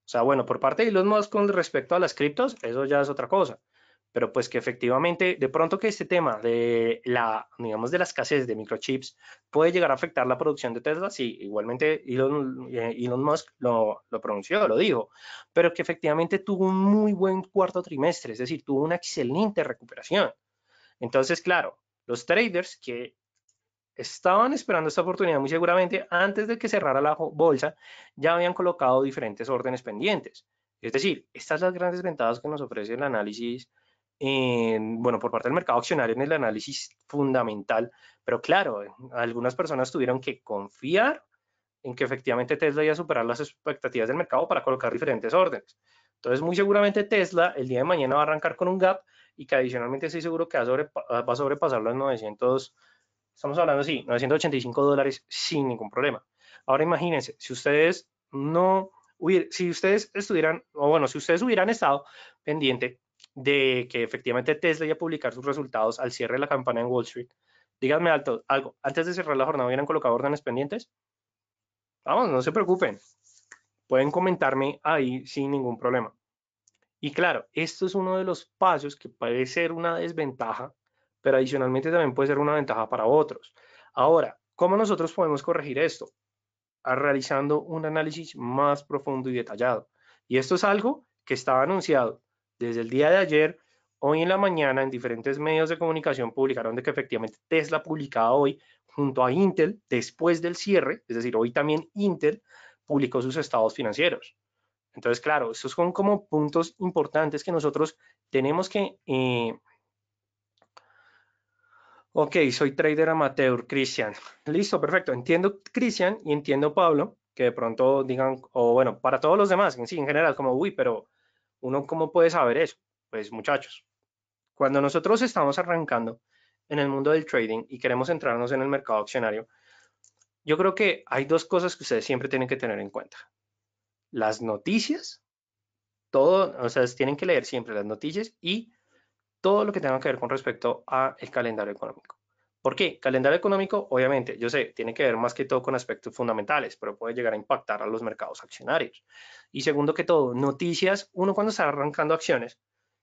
O sea, bueno, por parte de Elon Musk con respecto a las criptos, eso ya es otra cosa. Pero pues que efectivamente, de pronto que este tema de la, digamos, de la escasez de microchips puede llegar a afectar la producción de Tesla, sí, igualmente Elon, eh, Elon Musk lo, lo pronunció, lo dijo, pero que efectivamente tuvo un muy buen cuarto trimestre, es decir, tuvo una excelente recuperación. Entonces, claro, los traders que estaban esperando esta oportunidad muy seguramente antes de que cerrara la bolsa, ya habían colocado diferentes órdenes pendientes. Es decir, estas son las grandes ventajas que nos ofrece el análisis, en, bueno, por parte del mercado accionario en el análisis fundamental, pero claro, eh, algunas personas tuvieron que confiar en que efectivamente Tesla iba a superar las expectativas del mercado para colocar diferentes órdenes. Entonces, muy seguramente Tesla el día de mañana va a arrancar con un gap y que adicionalmente estoy seguro que va a, va a sobrepasar los 900 Estamos hablando, sí, 985 dólares sin ningún problema. Ahora imagínense, si ustedes no si ustedes estuvieran, o bueno, si ustedes hubieran estado pendiente de que efectivamente Tesla ya a publicar sus resultados al cierre de la campaña en Wall Street, díganme algo, antes de cerrar la jornada, ¿hubieran colocado órdenes pendientes? Vamos, no se preocupen, pueden comentarme ahí sin ningún problema. Y claro, esto es uno de los pasos que puede ser una desventaja pero adicionalmente también puede ser una ventaja para otros. Ahora, ¿cómo nosotros podemos corregir esto? Ah, realizando un análisis más profundo y detallado. Y esto es algo que estaba anunciado desde el día de ayer, hoy en la mañana, en diferentes medios de comunicación publicaron de que efectivamente Tesla publicaba hoy junto a Intel después del cierre, es decir, hoy también Intel publicó sus estados financieros. Entonces, claro, esos son como puntos importantes que nosotros tenemos que eh, Ok, soy trader amateur, Cristian. (laughs) Listo, perfecto. Entiendo Cristian y entiendo Pablo, que de pronto digan, o bueno, para todos los demás, en en general, como, uy, pero uno, ¿cómo puede saber eso? Pues muchachos, cuando nosotros estamos arrancando en el mundo del trading y queremos entrarnos en el mercado accionario, yo creo que hay dos cosas que ustedes siempre tienen que tener en cuenta. Las noticias, todo, o sea, tienen que leer siempre las noticias y todo lo que tenga que ver con respecto el calendario económico. ¿Por qué? Calendario económico, obviamente, yo sé, tiene que ver más que todo con aspectos fundamentales, pero puede llegar a impactar a los mercados accionarios. Y segundo que todo, noticias, uno cuando está arrancando acciones,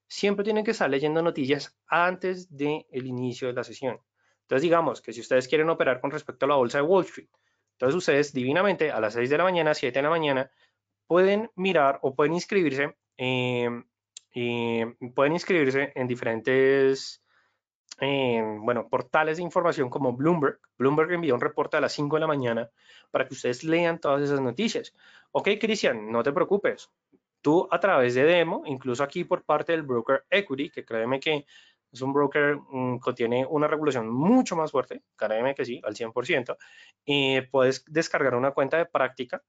siempre tiene que estar leyendo noticias antes del inicio de la sesión. Entonces, digamos que si ustedes quieren operar con respecto a la bolsa de Wall Street, entonces ustedes divinamente a las 6 de la mañana, 7 de la mañana, pueden mirar o pueden inscribirse en... Eh, y pueden inscribirse en diferentes eh, bueno, portales de información como Bloomberg. Bloomberg envió un reporte a las 5 de la mañana para que ustedes lean todas esas noticias. Ok, Cristian, no te preocupes. Tú a través de demo, incluso aquí por parte del broker Equity, que créeme que es un broker que mm, tiene una regulación mucho más fuerte, créeme que sí, al 100%, y eh, puedes descargar una cuenta de práctica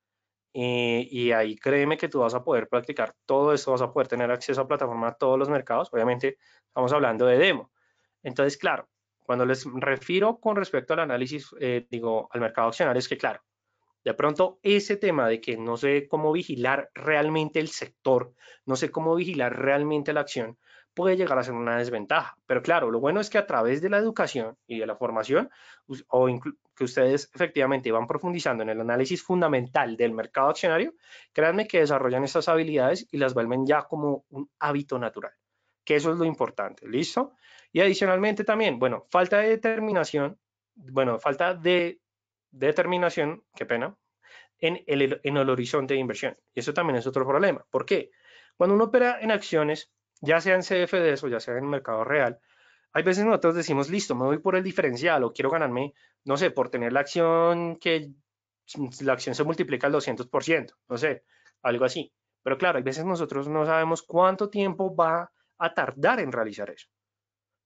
eh, y, ahí créeme que tú vas a poder practicar todo esto, vas a poder tener acceso a plataforma a todos los mercados. Obviamente estamos hablando de demo. Entonces, claro, cuando les refiero con respecto al análisis, eh, digo, al mercado accional es que claro, de pronto ese tema de que no sé cómo vigilar realmente el sector, no sé cómo vigilar realmente la acción, puede llegar a ser una desventaja. Pero claro, lo bueno es que a través de la educación y de la formación, o ustedes efectivamente van profundizando en el análisis fundamental del mercado accionario, créanme que desarrollan estas habilidades y las vuelven ya como un hábito natural, que eso es lo importante, ¿listo? Y adicionalmente también, bueno, falta de determinación, bueno, falta de determinación, qué pena, en el, en el horizonte de inversión. Y eso también es otro problema. ¿Por qué? Cuando uno opera en acciones, ya sea en CFDs o ya sea en el mercado real, hay veces nosotros decimos, listo, me voy por el diferencial o quiero ganarme, no sé, por tener la acción que mm, la acción se multiplica al 200%, no sé, algo así. Pero claro, hay veces nosotros no sabemos cuánto tiempo va a tardar en realizar eso.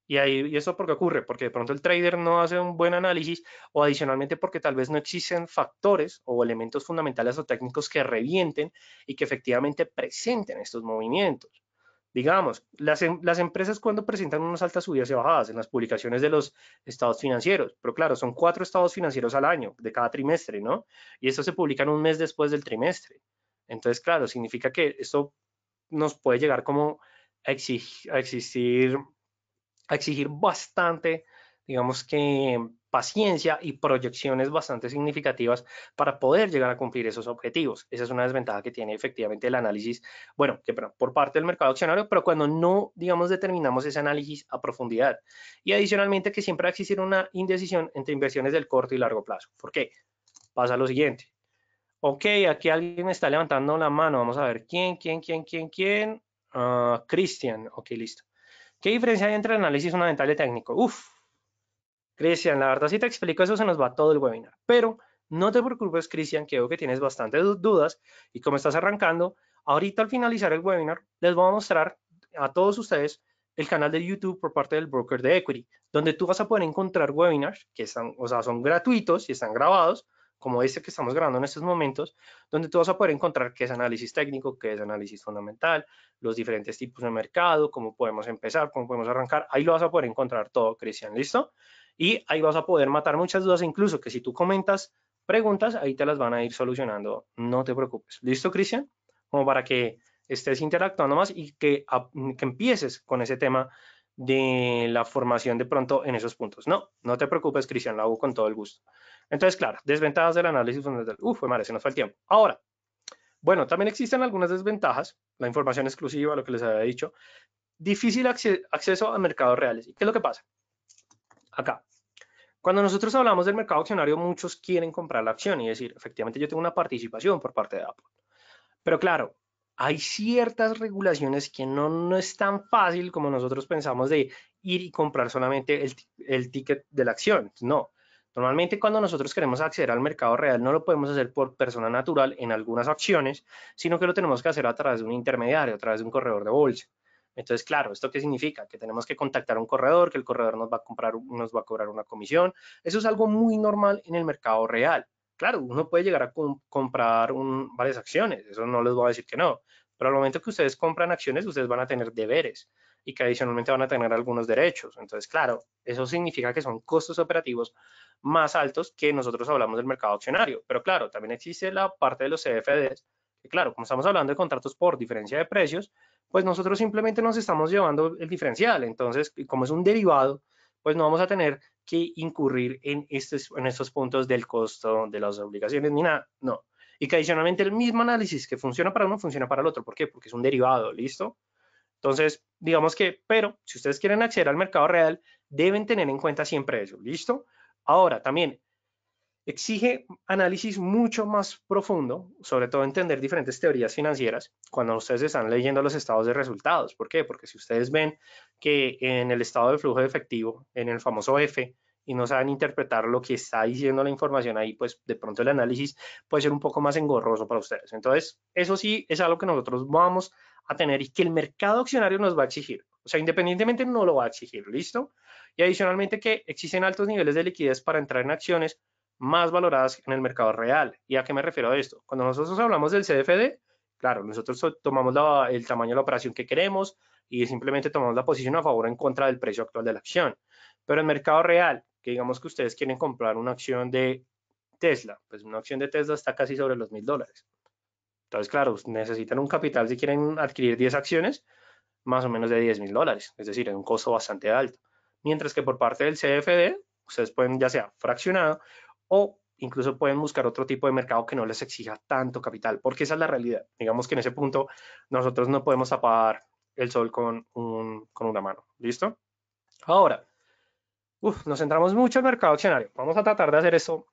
Y, ahí, eso por ocurre? Porque de pronto el trader no hace un buen análisis o adicionalmente porque tal vez no existen factores o elementos fundamentales o técnicos que revienten y que efectivamente presenten estos movimientos. Digamos, las, em, las, empresas cuando presentan unas altas subidas y bajadas en las publicaciones de los estados financieros, pero claro, son cuatro estados financieros al año, de cada trimestre, ¿no? Y eso se publican un mes después del trimestre. Entonces, claro, significa que esto nos puede llegar como a, a exigir bastante, digamos que paciencia y proyecciones bastante significativas para poder llegar a cumplir esos objetivos. Esa es una desventaja que tiene efectivamente el análisis, bueno, que por parte del mercado accionario, pero cuando no, digamos, determinamos ese análisis a profundidad. Y adicionalmente que siempre va a existir una indecisión entre inversiones del corto y largo plazo. ¿Por qué? Pasa lo siguiente. Ok, aquí alguien está levantando la mano. Vamos a ver quién, quién, quién, quién, quién. Christian ah, Cristian, ok, listo. ¿Qué diferencia hay entre análisis fundamental y técnico? Uf, Cristian, la verdad, si te explico eso se nos va todo el webinar, pero no te preocupes, Cristian, que veo que tienes bastantes dudas y como estás arrancando, ahorita al finalizar el webinar les voy a mostrar a todos ustedes el canal de YouTube por parte del broker de equity, donde tú vas a poder encontrar webinars que están, o sea, son gratuitos y están grabados, como este que estamos grabando en estos momentos, donde tú vas a poder encontrar qué es análisis técnico, qué es análisis fundamental, los diferentes tipos de mercado, cómo podemos empezar, cómo podemos arrancar. Ahí lo vas a poder encontrar todo, Cristian, ¿listo? y ahí vas a poder matar muchas dudas, incluso que si tú comentas preguntas, ahí te las van a ir solucionando, no te preocupes. ¿Listo, Cristian? Como para que estés interactuando más y que, que empieces con ese tema de la formación de pronto en esos puntos. No, no te preocupes, Cristian, lo hago con todo el gusto. Entonces, claro, desventajas del análisis fundamental. Uf, madre, se nos fue el tiempo. Ahora, bueno, también existen algunas desventajas, la información exclusiva, lo que les había dicho, difícil acceso a mercados reales. ¿Y qué es lo que pasa? acá. Cuando nosotros hablamos del mercado accionario, muchos quieren comprar la acción y decir, efectivamente, yo tengo una participación por parte de Apple. Pero claro, hay ciertas regulaciones que no, no es tan fácil como nosotros pensamos de ir y comprar solamente el, el ticket de la acción. No, Normalmente cuando nosotros queremos acceder al mercado real no lo podemos hacer por persona natural en algunas acciones, sino que lo tenemos que hacer a través de un intermediario, a través de un corredor de bolsa. Entonces, claro, ¿esto qué significa? Que tenemos que contactar a un corredor, que el corredor nos va a, comprar, nos va a cobrar una comisión. Eso es algo muy normal en el mercado real. Claro, uno puede llegar a comprar un, varias acciones, eso no les voy a decir que no, pero al momento que ustedes compran acciones, ustedes van a tener deberes y que adicionalmente van a tener algunos derechos. Entonces, claro, eso significa que son costos operativos más altos que nosotros hablamos del mercado accionario. Pero claro, también existe la parte de los CFDs, que claro, como estamos hablando de contratos por diferencia de precios, pues nosotros simplemente nos estamos llevando el diferencial. Entonces, como es un derivado, pues no vamos a tener que incurrir en estos, en puntos del costo de las obligaciones ni nada, no. Y que adicionalmente el mismo análisis que funciona para uno, funciona para el otro. ¿Por qué? Porque es un derivado, ¿listo? Entonces, digamos que, pero si ustedes quieren acceder al mercado real, deben tener en cuenta siempre eso, ¿listo? Ahora, también, Exige análisis mucho más profundo, sobre todo entender diferentes teorías financieras cuando ustedes están leyendo los estados de resultados. ¿Por qué? Porque si ustedes ven que en el estado de flujo de efectivo, en el famoso F, y no saben interpretar lo que está diciendo la información ahí, pues de pronto el análisis puede ser un poco más engorroso para ustedes. Entonces, eso sí es algo que nosotros vamos a tener y que el mercado accionario nos va a exigir. O sea, independientemente no lo va a exigir, ¿listo? Y adicionalmente que existen altos niveles de liquidez para entrar en acciones más valoradas en el mercado real. ¿Y a qué me refiero a esto? Cuando nosotros hablamos del CFD, claro, nosotros tomamos el tamaño de la operación que queremos y simplemente tomamos la posición a favor o en contra del precio actual de la acción. Pero el mercado real, que digamos que ustedes quieren comprar una acción de Tesla, pues una acción de Tesla está casi sobre los mil dólares. Entonces, claro, necesitan un capital si quieren adquirir 10 acciones, más o menos de 10 mil dólares, es decir, es un costo bastante alto. Mientras que por parte del CFD, ustedes pueden ya sea fraccionado o incluso pueden buscar otro tipo de mercado que no les exija tanto capital, porque esa es la realidad. Digamos que en ese punto nosotros no podemos apagar el sol con, con una mano. ¿Listo? Ahora, nos centramos mucho en el mercado accionario. Vamos a tratar de hacer eso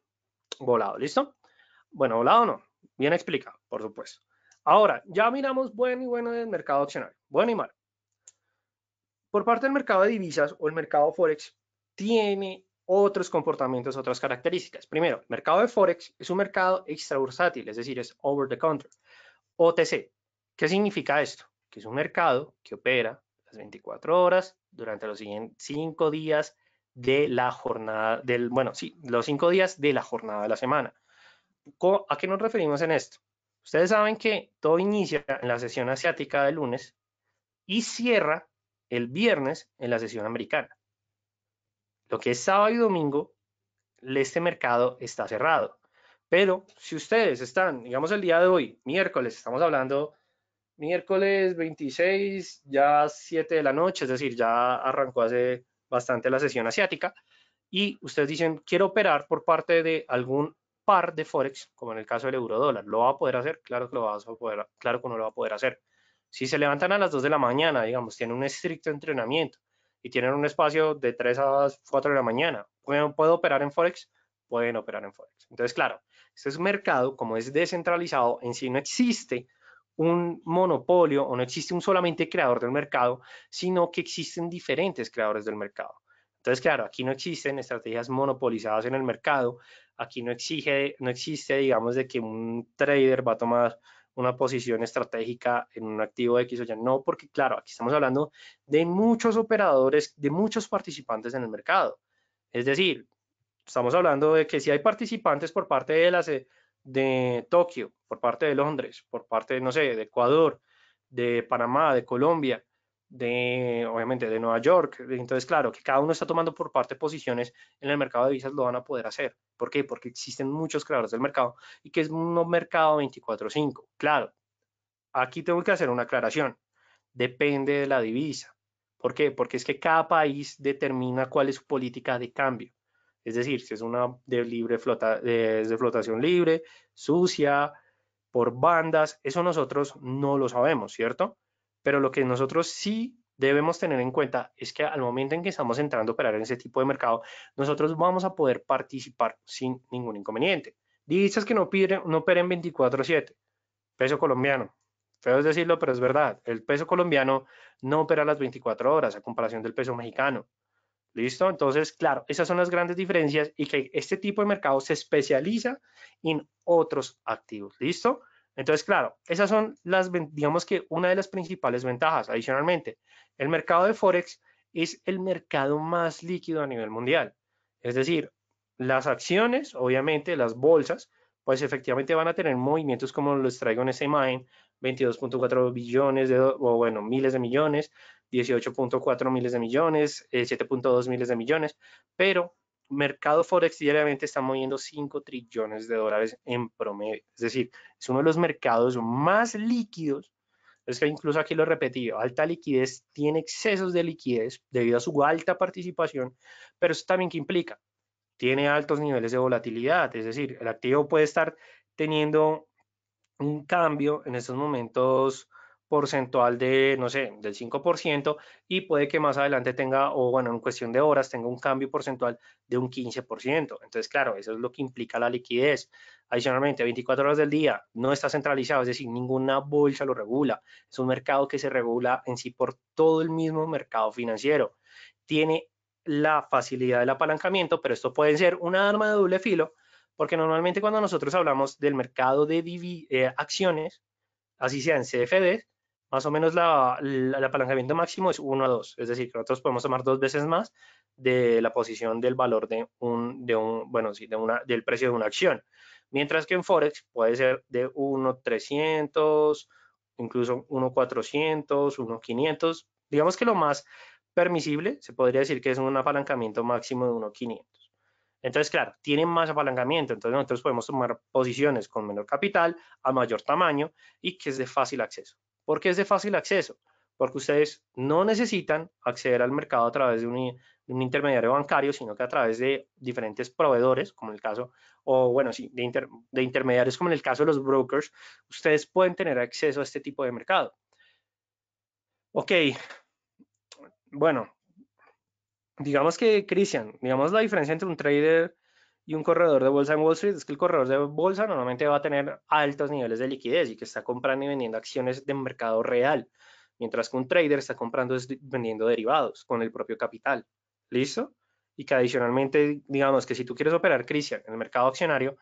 volado. ¿Listo? Bueno, volado no. Bien explicado, por supuesto. Ahora, ya miramos bueno y bueno del mercado accionario. Bueno y malo. Por parte del mercado de divisas o el mercado Forex, tiene otros comportamientos, otras características. Primero, el mercado de Forex es un mercado extrabursátil, es decir, es over the counter. OTC, ¿qué significa esto? Que es un mercado que opera las 24 horas durante los siguientes 5 días de la jornada, del, bueno, sí, los cinco días de la jornada de la semana. ¿A qué nos referimos en esto? Ustedes saben que todo inicia en la sesión asiática del lunes y cierra el viernes en la sesión americana. Lo que es sábado y domingo, este mercado está cerrado. Pero si ustedes están, digamos el día de hoy, miércoles, estamos hablando miércoles 26, ya 7 de la noche, es decir, ya arrancó hace bastante la sesión asiática, y ustedes dicen, quiero operar por parte de algún par de Forex, como en el caso del euro dólar, ¿lo va a poder hacer? Claro que no lo va a poder hacer. Si se levantan a las 2 de la mañana, digamos, tienen un estricto entrenamiento, y tienen un espacio de 3 a 4 de la mañana. ¿Puedo, ¿Puedo, operar en Forex? Pueden operar en Forex. Entonces, claro, este es mercado, como es descentralizado, en sí no existe un monopolio o no existe un solamente creador del mercado, sino que existen diferentes creadores del mercado. Entonces, claro, aquí no existen estrategias monopolizadas en el mercado, aquí no, exige, no existe, digamos, de que un trader va a tomar una posición estratégica en un activo X o ya no, porque claro, aquí estamos hablando de muchos operadores, de muchos participantes en el mercado. Es decir, estamos hablando de que si hay participantes por parte de la eh, de Tokio, por parte de Londres, por parte, no sé, de Ecuador, de Panamá, de Colombia, de, obviamente, de Nueva York. Entonces, claro, que cada uno está tomando por parte posiciones en el mercado de divisas lo van a poder hacer. ¿Por qué? Porque existen muchos creadores del mercado y que es un mercado 24-5. Claro, aquí tengo que hacer una aclaración. Depende de la divisa. ¿Por qué? Porque es que cada país determina cuál es su política de cambio. Es decir, si es una de libre flota, de flotación libre, sucia, por bandas, eso nosotros no lo sabemos, ¿cierto? Pero lo que nosotros sí debemos tener en cuenta es que al momento en que estamos entrando a operar en ese tipo de mercado, nosotros vamos a poder participar sin ningún inconveniente. Dices que no, piden, no operen 24-7, peso colombiano. Feo es decirlo, pero es verdad. El peso colombiano no opera las 24 horas a comparación del peso mexicano. ¿Listo? Entonces, claro, esas son las grandes diferencias y que este tipo de mercado se especializa en otros activos. ¿Listo? Entonces, claro, esas son las, digamos que una de las principales ventajas. Adicionalmente, el mercado de Forex es el mercado más líquido a nivel mundial. Es decir, las acciones, obviamente, las bolsas, pues efectivamente van a tener movimientos como los traigo en esta imagen, 22.4 billones de, o bueno, miles de millones, 18.4 miles de millones, 7.2 eh, miles de millones, pero mercado forex diariamente está moviendo 5 trillones de dólares en promedio. Es decir, es uno de los mercados más líquidos. Es que incluso aquí lo he repetido, alta liquidez tiene excesos de liquidez debido a su alta participación, pero eso también que implica, tiene altos niveles de volatilidad, es decir, el activo puede estar teniendo un cambio en estos momentos porcentual de, no sé, del 5% y puede que más adelante tenga, o bueno, en cuestión de horas, tenga un cambio porcentual de un 15%. Entonces, claro, eso es lo que implica la liquidez. Adicionalmente, 24 horas del día no está centralizado, es decir, ninguna bolsa lo regula. Es un mercado que se regula en sí por todo el mismo mercado financiero. Tiene la facilidad del apalancamiento, pero esto puede ser una arma de doble filo, porque normalmente cuando nosotros hablamos del mercado de eh, acciones, así sea en CFDs, más o menos el apalancamiento máximo es 1 a 2, es decir, que nosotros podemos tomar dos veces más de la posición del valor de un, de un bueno, sí, una, del precio de una acción. Mientras que en Forex puede ser de 1,300, incluso 1,400, 1,500. Digamos que lo más permisible se podría decir que es un apalancamiento máximo de 1,500. Entonces, claro, tienen más apalancamiento, entonces nosotros podemos tomar posiciones con menor capital, a mayor tamaño y que es de fácil acceso. Porque es de fácil acceso? Porque ustedes no necesitan acceder al mercado a través de un, intermediario bancario, sino que a través de diferentes proveedores, como en el caso, o bueno, sí, de, intermediarios, como en el caso de los brokers, ustedes pueden tener acceso a este tipo de mercado. Ok, bueno, digamos que, Cristian, digamos la diferencia entre un trader y un corredor de bolsa en Wall Street es que el corredor de bolsa normalmente va a tener altos niveles de liquidez y que está comprando y vendiendo acciones de mercado real, mientras que un trader está comprando y vendiendo derivados con el propio capital. ¿Listo? Y que adicionalmente, digamos que si tú quieres operar, Cristian, en el mercado accionario,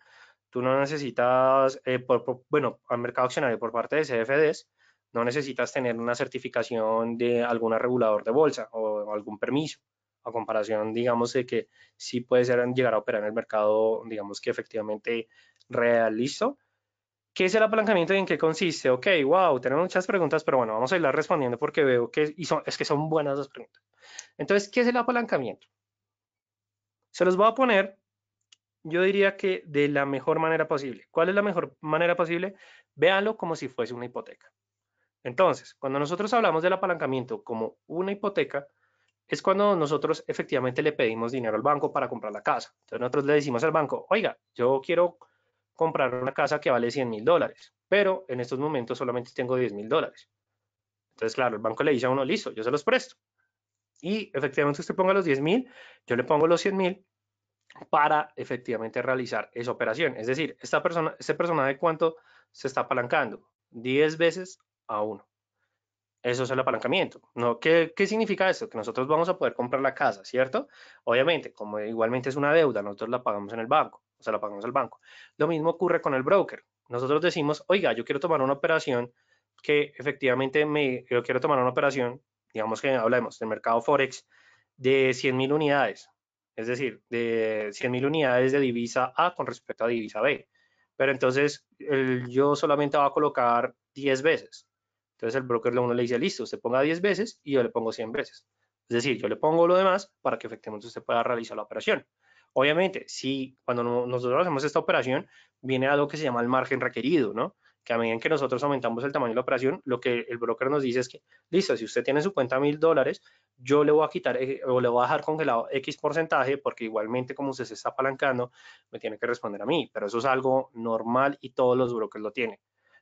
tú no necesitas, eh, bueno, al mercado accionario por parte de CFDs, no necesitas tener una certificación de algún regulador de bolsa o algún permiso comparación, digamos, de que sí puede ser llegar a operar en el mercado, digamos que efectivamente realizo. ¿Qué es el apalancamiento y en qué consiste? Ok, wow, tenemos muchas preguntas, pero bueno, vamos a irlas respondiendo porque veo que son, es que son buenas las preguntas. Entonces, ¿qué es el apalancamiento? Se los voy a poner, yo diría que de la mejor manera posible. ¿Cuál es la mejor manera posible? véalo como si fuese una hipoteca. Entonces, cuando nosotros hablamos del apalancamiento como una hipoteca, es cuando nosotros efectivamente le pedimos dinero al banco para comprar la casa. Entonces nosotros le decimos al banco, oiga, yo quiero comprar una casa que vale 100 mil dólares, pero en estos momentos solamente tengo 10 mil dólares. Entonces, claro, el banco le dice a uno, listo, yo se los presto. Y efectivamente usted ponga los 10 mil, yo le pongo los 100 mil para efectivamente realizar esa operación. Es decir, esta persona, este personaje cuánto se está apalancando? 10 veces a 1. Eso es el apalancamiento. ¿no? ¿Qué, significa eso? Que nosotros vamos a poder comprar la casa, ¿cierto? Obviamente, como igualmente es una deuda, nosotros la pagamos en el banco, o sea, la pagamos al banco. Lo mismo ocurre con el broker. Nosotros decimos, oiga, yo quiero tomar una operación que efectivamente me, yo quiero tomar una operación, digamos que hablemos del mercado Forex, de 100 mil unidades, es decir, de 100 mil unidades de divisa A con respecto a divisa B. Pero entonces yo solamente voy a colocar 10 veces entonces el broker uno le dice, listo, usted ponga 10 veces y yo le pongo 100 veces. Es decir, yo le pongo lo demás para que efectivamente usted pueda realizar la operación. Obviamente, si cuando nosotros hacemos esta operación, viene algo que se llama el margen requerido, ¿no? Que a medida que nosotros aumentamos el tamaño de la operación, lo que el broker nos dice es que, listo, si usted tiene su cuenta mil dólares, yo le voy a quitar eh, o le voy a dejar congelado X porcentaje, porque igualmente como usted se está apalancando, me tiene que responder a mí. Pero eso es algo normal y todos los brokers lo tienen.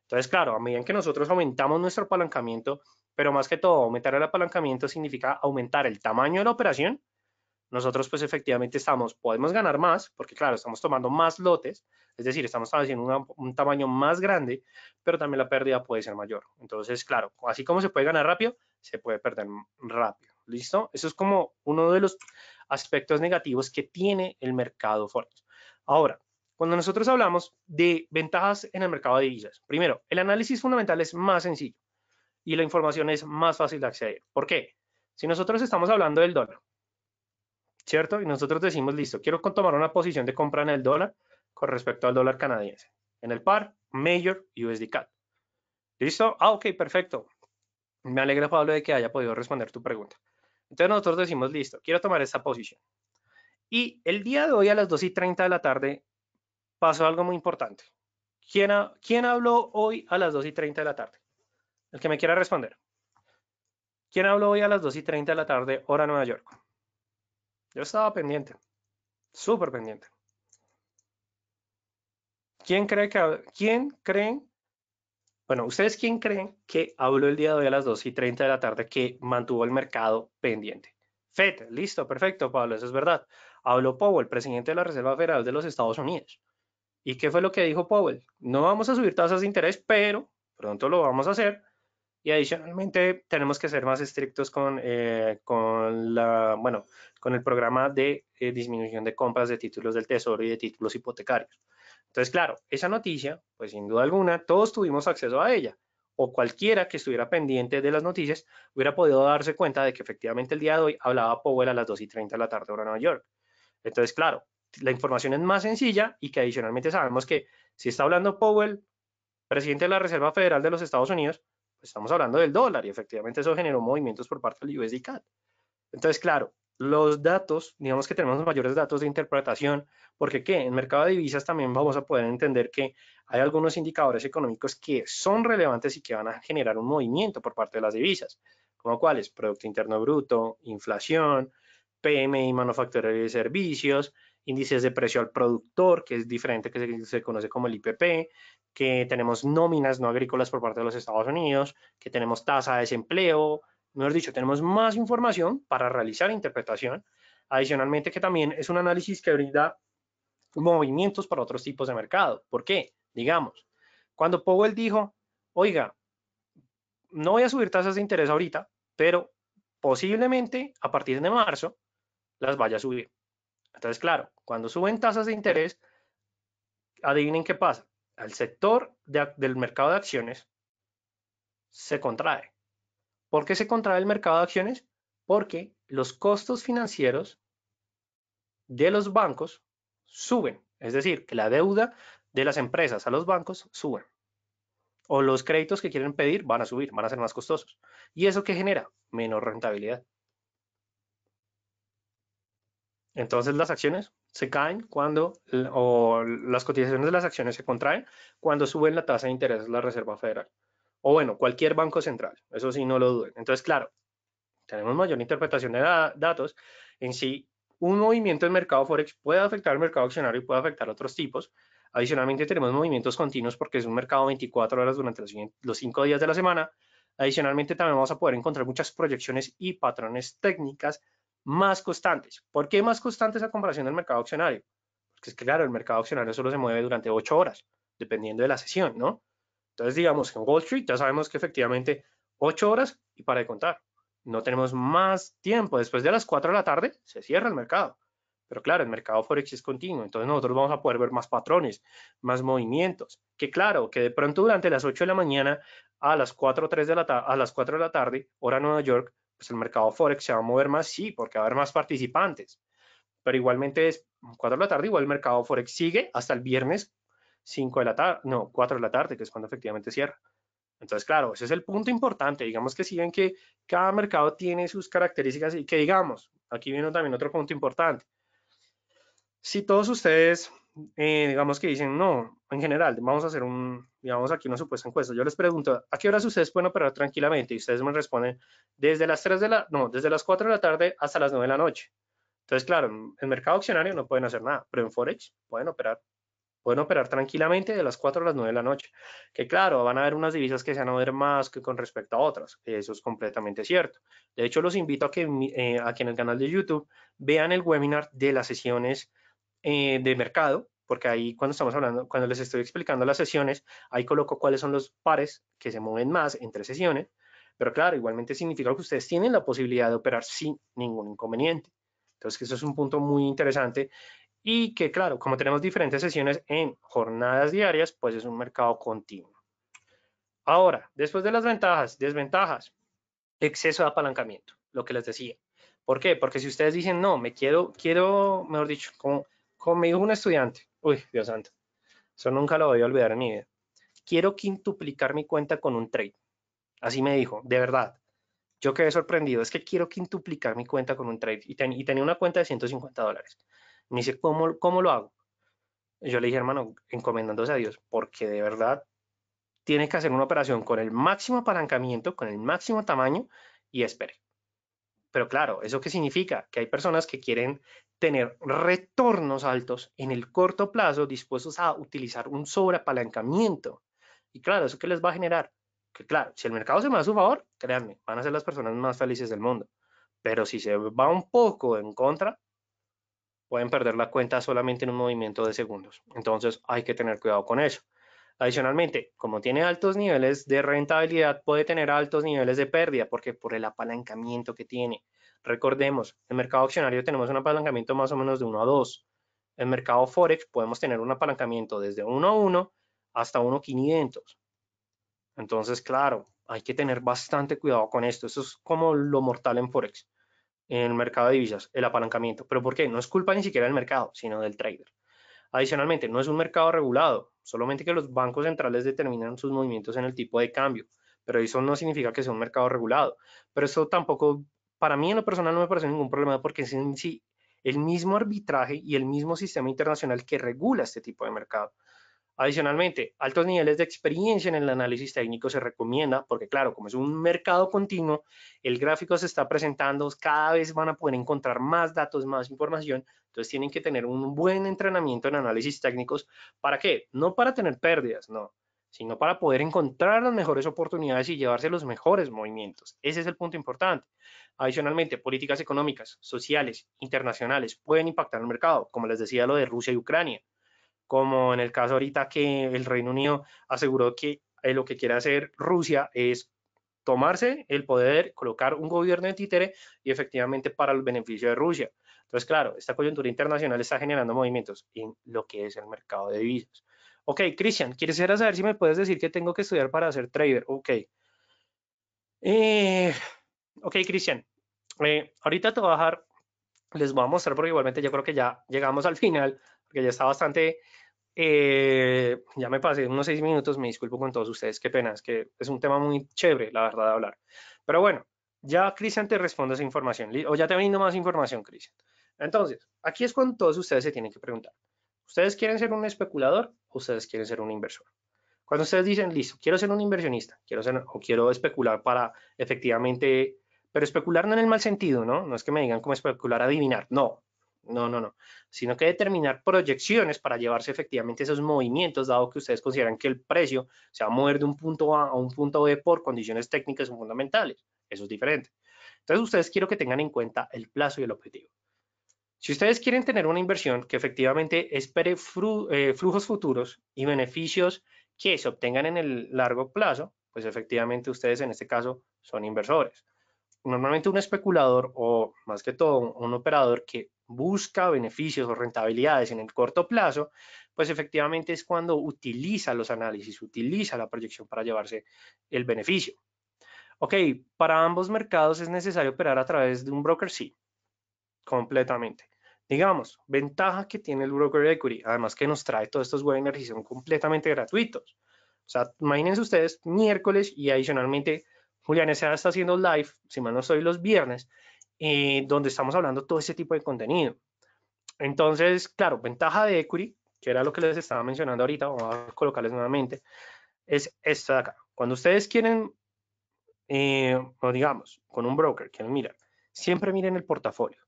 Entonces, claro, a medida que nosotros aumentamos nuestro apalancamiento, pero más que todo, aumentar el apalancamiento significa aumentar el tamaño de la operación, nosotros pues efectivamente estamos, podemos ganar más, porque claro, estamos tomando más lotes, es decir, estamos haciendo un tamaño más grande, pero también la pérdida puede ser mayor. Entonces, claro, así como se puede ganar rápido, se puede perder rápido. ¿Listo? Eso es como uno de los aspectos negativos que tiene el mercado Forex. Ahora, cuando nosotros hablamos de ventajas en el mercado de divisas, primero, el análisis fundamental es más sencillo y la información es más fácil de acceder. ¿Por qué? Si nosotros estamos hablando del dólar, ¿cierto? Y nosotros decimos, listo, quiero tomar una posición de compra en el dólar con respecto al dólar canadiense. En el par, Major USD CAD. ¿Listo? Ah, ok, perfecto. Me alegra, Pablo, de que haya podido responder tu pregunta. Entonces nosotros decimos, listo, quiero tomar esta posición. Y el día de hoy a las 2 y 30 de la tarde pasó algo muy importante. ¿Quién, habló hoy a las 2 y 30 de la tarde? El que me quiera responder. ¿Quién habló hoy a las 2 y 30 de la tarde, hora Nueva York? Yo estaba pendiente, súper pendiente. ¿Quién cree que, quién creen, bueno, ustedes quién creen que habló el día de hoy a las 2 y 30 de la tarde que mantuvo el mercado pendiente? FED, listo, perfecto, Pablo, eso es verdad. Habló Powell, presidente de la Reserva Federal de los Estados Unidos. ¿Y qué fue lo que dijo Powell? No vamos a subir tasas de interés, pero pronto lo vamos a hacer. Y adicionalmente tenemos que ser más estrictos con, eh, con, la, bueno, con el programa de eh, disminución de compras de títulos del tesoro y de títulos hipotecarios. Entonces, claro, esa noticia, pues sin duda alguna, todos tuvimos acceso a ella o cualquiera que estuviera pendiente de las noticias hubiera podido darse cuenta de que efectivamente el día de hoy hablaba Powell a las 2 y 30 de la tarde hora de Nueva York. Entonces, claro, la información es más sencilla y que adicionalmente sabemos que si está hablando Powell, presidente de la Reserva Federal de los Estados Unidos, pues estamos hablando del dólar y efectivamente eso generó movimientos por parte del USD CAD. Entonces, claro, los datos, digamos que tenemos mayores datos de interpretación, porque ¿qué? en mercado de divisas también vamos a poder entender que hay algunos indicadores económicos que son relevantes y que van a generar un movimiento por parte de las divisas, como cuáles, Producto Interno Bruto, inflación, PMI manufacturero y servicios, índices de precio al productor, que es diferente, que se, conoce como el IPP, que tenemos nóminas no agrícolas por parte de los Estados Unidos, que tenemos tasa de desempleo, mejor dicho, tenemos más información para realizar interpretación, adicionalmente que también es un análisis que brinda movimientos para otros tipos de mercado. ¿Por qué? Digamos, cuando Powell dijo, oiga, no voy a subir tasas de interés ahorita, pero posiblemente a partir de marzo las vaya a subir. Entonces, claro, cuando suben tasas de interés, adivinen qué pasa. Al sector del mercado de acciones se contrae. ¿Por qué se contrae el mercado de acciones? Porque los costos financieros de los bancos suben. Es decir, que la deuda de las empresas a los bancos suben. O los créditos que quieren pedir van a subir, van a ser más costosos. ¿Y eso qué genera? Menor rentabilidad. Entonces las acciones se caen cuando, o las cotizaciones de las acciones se contraen cuando suben la tasa de interés de la Reserva Federal. O bueno, cualquier banco central, eso sí, no lo duden. Entonces, claro, tenemos mayor interpretación de datos. En si un movimiento del mercado Forex puede afectar al mercado accionario y puede afectar a otros tipos. Adicionalmente, tenemos movimientos continuos porque es un mercado 24 horas durante los, los cinco días de la semana. Adicionalmente, también vamos a poder encontrar muchas proyecciones y patrones técnicas más constantes. ¿Por qué más constantes a comparación del mercado accionario? Porque es claro, el mercado accionario solo se mueve durante ocho horas, dependiendo de la sesión, ¿no? Entonces, digamos, en Wall Street ya sabemos que efectivamente ocho horas y para de contar. No tenemos más tiempo. Después de las cuatro de la tarde se cierra el mercado. Pero claro, el mercado Forex es continuo, entonces nosotros vamos a poder ver más patrones, más movimientos. Que claro, que de pronto durante las ocho de la mañana a las cuatro o tres de la a las 4 de la tarde, hora Nueva York, pues el mercado Forex se va a mover más, sí, porque va a haber más participantes. Pero igualmente es 4 de la tarde, igual el mercado Forex sigue hasta el viernes 5 de la tarde, no, 4 de la tarde, que es cuando efectivamente cierra. Entonces, claro, ese es el punto importante. Digamos que siguen que cada mercado tiene sus características y que digamos, aquí viene también otro punto importante. Si todos ustedes eh, digamos que dicen, no, en general, vamos a hacer un, digamos aquí una supuesta encuesta. Yo les pregunto, ¿a qué horas ustedes pueden operar tranquilamente? Y ustedes me responden, desde las 3 de la, no, desde las 4 de la tarde hasta las 9 de la noche. Entonces, claro, en el mercado accionario no pueden hacer nada, pero en Forex pueden operar. Pueden operar tranquilamente de las 4 a las 9 de la noche. Que claro, van a haber unas divisas que se van a ver más que con respecto a otras. Eso es completamente cierto. De hecho, los invito a que, eh, a que en el canal de YouTube vean el webinar de las sesiones eh, de mercado, porque ahí cuando estamos hablando, cuando les estoy explicando las sesiones, ahí coloco cuáles son los pares que se mueven más entre sesiones, pero claro, igualmente significa que ustedes tienen la posibilidad de operar sin ningún inconveniente. Entonces, que eso es un punto muy interesante y que claro, como tenemos diferentes sesiones en jornadas diarias, pues es un mercado continuo. Ahora, después de las ventajas, desventajas, exceso de apalancamiento, lo que les decía. ¿Por qué? Porque si ustedes dicen, no, me quiero, quiero, mejor dicho, como me dijo un estudiante. Uy, Dios santo. Eso nunca lo voy a olvidar en mi vida. Quiero quintuplicar mi cuenta con un trade. Así me dijo, de verdad. Yo quedé sorprendido. Es que quiero quintuplicar mi cuenta con un trade. Y, tenía una cuenta de 150 dólares. Me dice, ¿cómo, ¿cómo lo hago? Yo le dije, hermano, encomendándose a Dios, porque de verdad tienes que hacer una operación con el máximo apalancamiento, con el máximo tamaño y espere. Pero claro, ¿eso qué significa? Que hay personas que quieren tener retornos altos en el corto plazo dispuestos a utilizar un sobreapalancamiento. Y claro, ¿eso qué les va a generar? Que claro, si el mercado se me a su favor, créanme, van a ser las personas más felices del mundo. Pero si se va un poco en contra, pueden perder la cuenta solamente en un movimiento de segundos. Entonces hay que tener cuidado con eso. Adicionalmente, como tiene altos niveles de rentabilidad, puede tener altos niveles de pérdida, porque por el apalancamiento que tiene. Recordemos, en el mercado accionario tenemos un apalancamiento más o menos de 1 a 2. En mercado Forex podemos tener un apalancamiento desde 1 a 1 hasta 1,500. Entonces, claro, hay que tener bastante cuidado con esto. Eso es como lo mortal en Forex, en el mercado de divisas, el apalancamiento. ¿Pero por qué? No es culpa ni siquiera del mercado, sino del trader. Adicionalmente, no es un mercado regulado, solamente que los bancos centrales determinan sus movimientos en el tipo de cambio, pero eso no significa que sea un mercado regulado. Pero eso tampoco para mí en lo personal no me parece ningún problema porque es en sí el mismo arbitraje y el mismo sistema internacional que regula este tipo de mercado. Adicionalmente, altos niveles de experiencia en el análisis técnico se recomienda porque, claro, como es un mercado continuo, el gráfico se está presentando, cada vez van a poder encontrar más datos, más información, entonces tienen que tener un buen entrenamiento en análisis técnicos. ¿Para qué? No para tener pérdidas, no, sino para poder encontrar las mejores oportunidades y llevarse los mejores movimientos. Ese es el punto importante. Adicionalmente, políticas económicas, sociales, internacionales pueden impactar el mercado, como les decía lo de Rusia y Ucrania, como en el caso ahorita que el Reino Unido aseguró que eh, lo que quiere hacer Rusia es tomarse el poder, colocar un gobierno de títere y efectivamente para el beneficio de Rusia. Entonces, claro, esta coyuntura internacional está generando movimientos en lo que es el mercado de divisas. Ok, Cristian, ¿quieres saber si me puedes decir que tengo que estudiar para ser trader? Ok. Eh, Ok, Cristian, eh, ahorita te voy a dejar, les voy a mostrar porque igualmente yo creo que ya llegamos al final, porque ya está bastante, eh, ya me pasé unos seis minutos, me disculpo con todos ustedes, qué pena, es que es un tema muy chévere, la verdad, de hablar. Pero bueno, ya Cristian te responde esa información, o ya te brindo más información, Cristian. Entonces, aquí es cuando todos ustedes se tienen que preguntar, ¿ustedes quieren ser un especulador o ustedes quieren ser un inversor? Cuando ustedes dicen, listo, quiero ser un inversionista, quiero ser o quiero especular para efectivamente pero especular no en el mal sentido, ¿no? No es que me digan como especular, adivinar, no, no, no, no, sino que determinar proyecciones para llevarse efectivamente esos movimientos, dado que ustedes consideran que el precio se va a mover de un punto A a un punto B por condiciones técnicas fundamentales. Eso es diferente. Entonces, ustedes quiero que tengan en cuenta el plazo y el objetivo. Si ustedes quieren tener una inversión que efectivamente espere eh, flujos futuros y beneficios que se obtengan en el largo plazo, pues efectivamente ustedes en este caso son inversores normalmente un especulador o más que todo un operador que busca beneficios o rentabilidades en el corto plazo, pues efectivamente es cuando utiliza los análisis, utiliza la proyección para llevarse el beneficio. Ok, para ambos mercados es necesario operar a través de un broker, sí, completamente. Digamos, ventaja que tiene el broker equity, además que nos trae todos estos webinars y son completamente gratuitos. O sea, imagínense ustedes miércoles y adicionalmente Julián está haciendo live, si mal no estoy, los viernes, eh, donde estamos hablando todo ese tipo de contenido. Entonces, claro, ventaja de Equity, que era lo que les estaba mencionando ahorita, vamos a colocarles nuevamente, es esta de acá. Cuando ustedes quieren, eh, digamos, con un broker, quieren mira siempre miren el portafolio.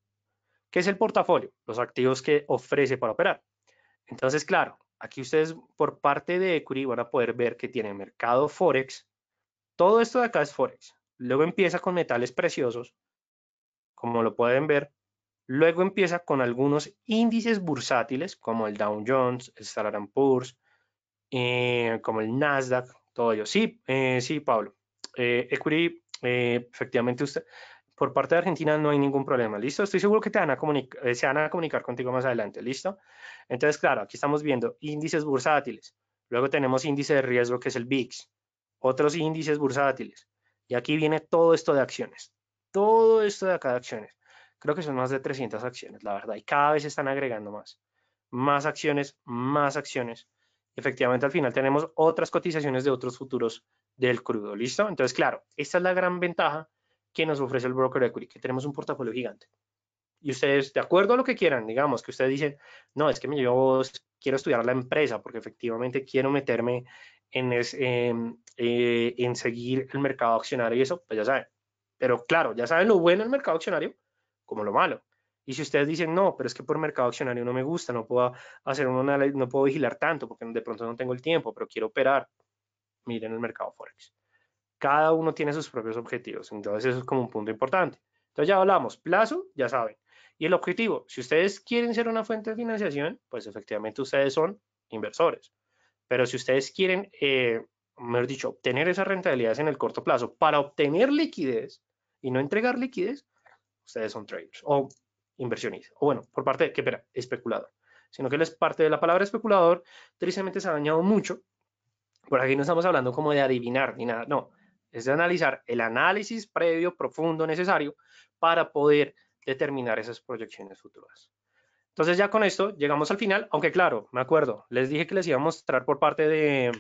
¿Qué es el portafolio? Los activos que ofrece para operar. Entonces, claro, aquí ustedes por parte de Equity van a poder ver que tiene mercado Forex, todo esto de acá es Forex. Luego empieza con metales preciosos, como lo pueden ver. Luego empieza con algunos índices bursátiles, como el Dow Jones, el Standard Poor's, eh, como el Nasdaq, todo ello. Sí, eh, sí, Pablo. Eh, Equity, eh, efectivamente, usted, por parte de Argentina no hay ningún problema, ¿listo? Estoy seguro que se van a comunicar contigo más adelante, ¿listo? Entonces, claro, aquí estamos viendo índices bursátiles. Luego tenemos índice de riesgo, que es el VIX otros índices bursátiles. Y aquí viene todo esto de acciones. Todo esto de acá de acciones. Creo que son más de 300 acciones, la verdad. Y cada vez están agregando más. Más acciones, más acciones. Efectivamente, al final tenemos otras cotizaciones de otros futuros del crudo. ¿Listo? Entonces, claro, esta es la gran ventaja que nos ofrece el broker equity, que tenemos un portafolio gigante. Y ustedes, de acuerdo a lo que quieran, digamos, que ustedes dicen, no, es que yo quiero estudiar la empresa porque efectivamente quiero meterme Em, eh, en, seguir el mercado accionario y eso, pues ya saben. Pero claro, ya saben lo bueno del mercado accionario como lo malo. Y si ustedes dicen, no, pero es que por mercado accionario no me gusta, no puedo hacer un no puedo vigilar tanto porque de pronto no tengo el tiempo, pero quiero operar, miren el mercado Forex. Cada uno tiene sus propios objetivos, entonces eso es como un punto importante. Entonces ya hablamos, plazo, ya saben. Y el objetivo, si ustedes quieren ser una fuente de financiación, pues efectivamente ustedes son inversores. Pero si ustedes quieren, eh, mejor dicho, obtener esas rentabilidades en el corto plazo para obtener liquidez y no entregar liquidez, ustedes son traders o inversionistas. O bueno, por parte de, que espera, especulador. Sino que es parte de la palabra especulador, tristemente se ha dañado mucho. Por aquí no estamos hablando como de adivinar ni nada, no. Es de analizar el análisis previo, profundo, necesario para poder determinar esas proyecciones futuras. Entonces ya con esto llegamos al final, aunque claro, me acuerdo, les dije que les iba a mostrar por parte de,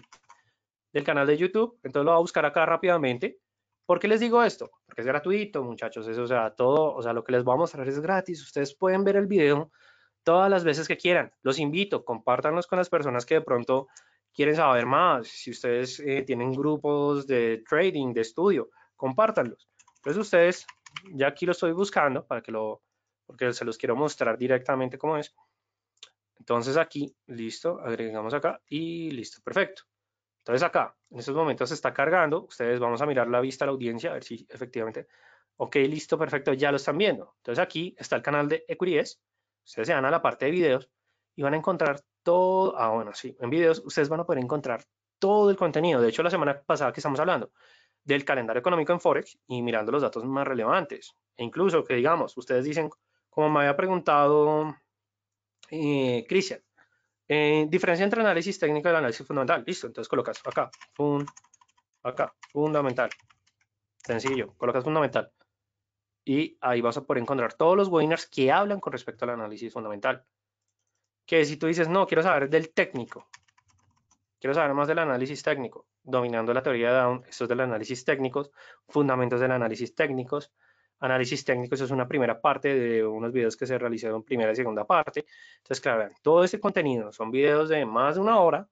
del canal de YouTube, entonces lo voy a buscar acá rápidamente. ¿Por qué les digo esto? Porque es gratuito, muchachos, eso, o sea, todo, o sea, lo que les voy a mostrar es gratis, ustedes pueden ver el video todas las veces que quieran. Los invito, compártanlos con las personas que de pronto quieren saber más. Si ustedes eh, tienen grupos de trading, de estudio, compártanlos. Entonces ustedes, ya aquí lo estoy buscando para que lo, porque se los quiero mostrar directamente cómo es. Entonces aquí, listo, agregamos acá y listo, perfecto. Entonces acá, en estos momentos se está cargando, ustedes vamos a mirar la vista a la audiencia, a ver si efectivamente, ok, listo, perfecto, ya lo están viendo. Entonces aquí está el canal de Equities, ustedes se van a la parte de videos y van a encontrar todo, ah bueno, sí, en videos ustedes van a poder encontrar todo el contenido, de hecho la semana pasada que estamos hablando del calendario económico en Forex y mirando los datos más relevantes, e incluso que digamos, ustedes dicen, como me había preguntado eh, Cristian, eh, diferencia entre análisis técnico y el análisis fundamental. Listo, entonces colocas acá, acá, fundamental. Sencillo, colocas fundamental. Y ahí vas a poder encontrar todos los webinars que hablan con respecto al análisis fundamental. Que si tú dices, no, quiero saber del técnico, quiero saber más del análisis técnico, dominando la teoría de Down, estos es del análisis técnico. fundamentos del análisis técnicos, análisis técnico, eso es una primera parte de unos videos que se realizaron primera y segunda parte. Entonces, claro, todo este contenido son videos de más de una hora,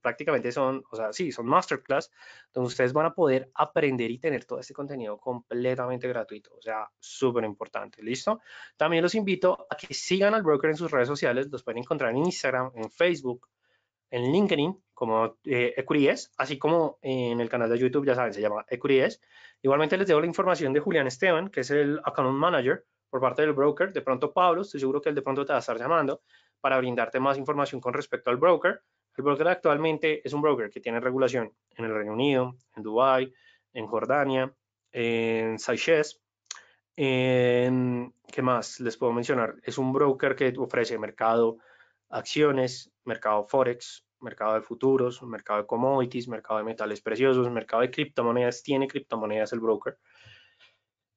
prácticamente son, o sea, sí, son masterclass, donde ustedes van a poder aprender y tener todo este contenido completamente gratuito, o sea, súper importante, ¿listo? También los invito a que sigan al broker en sus redes sociales, los pueden encontrar en Instagram, en Facebook, en LinkedIn como eh, Ecuries, así como en el canal de YouTube, ya saben, se llama Ecuries. Igualmente les dejo la información de Julián Esteban, que es el Account Manager por parte del broker. De pronto, Pablo, estoy seguro que él de pronto te va a estar llamando para brindarte más información con respecto al broker. El broker actualmente es un broker que tiene regulación en el Reino Unido, en Dubái, en Jordania, en Seychelles. En, ¿Qué más les puedo mencionar? Es un broker que ofrece mercado acciones, mercado forex, mercado de futuros, mercado de commodities, mercado de metales preciosos, mercado de criptomonedas, tiene criptomonedas el broker.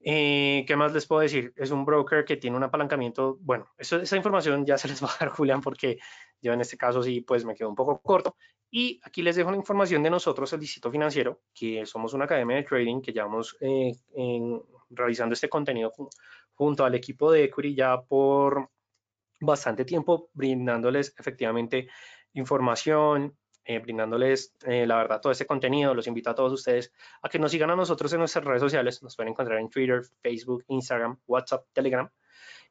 Eh, ¿Qué más les puedo decir? Es un broker que tiene un apalancamiento, bueno, eso, esa información ya se les (laughs) va a dar, Julián, porque yo en este caso sí, pues me quedo un poco corto. Y aquí les dejo la información de nosotros, el Distrito Financiero, que somos una academia de trading que llevamos eh, realizando este contenido junto al equipo de Equity ya por bastante tiempo brindándoles efectivamente información, eh, brindándoles eh, la verdad todo este contenido. Los invito a todos ustedes a que nos sigan a nosotros en nuestras redes sociales. Nos pueden encontrar en Twitter, Facebook, Instagram, WhatsApp, Telegram.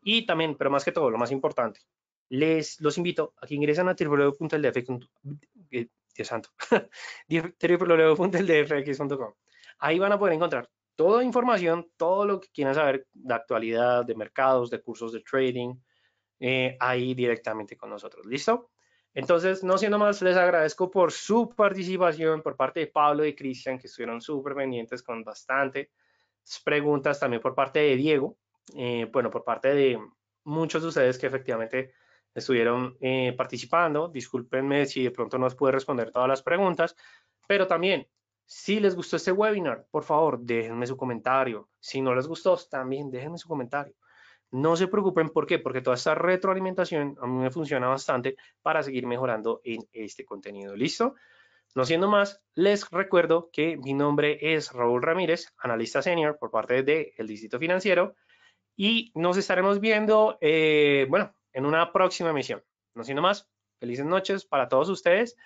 Y también, pero más que todo, lo más importante, les los invito a que ingresen a www.ldfx.com. Eh, Ahí van a poder encontrar toda información, todo lo que quieran saber de actualidad, de mercados, de cursos de trading, eh, ahí directamente con nosotros. ¿Listo? Entonces, no siendo más, les agradezco por su participación por parte de Pablo y Cristian, que estuvieron súper pendientes con bastantes preguntas, también por parte de Diego, eh, bueno, por parte de muchos de ustedes que efectivamente estuvieron eh, participando. Discúlpenme si de pronto no os pude responder todas las preguntas, pero también, si les gustó este webinar, por favor, déjenme su comentario. Si no les gustó, también déjenme su comentario. No se preocupen, ¿por qué? Porque toda esta retroalimentación a mí me funciona bastante para seguir mejorando en este contenido. ¿Listo? No siendo más, les recuerdo que mi nombre es Raúl Ramírez, analista senior por parte del Distrito Financiero, y nos estaremos viendo, eh, bueno, en una próxima emisión. No siendo más, felices noches para todos ustedes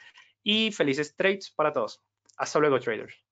y felices trades para todos. Hasta luego, traders.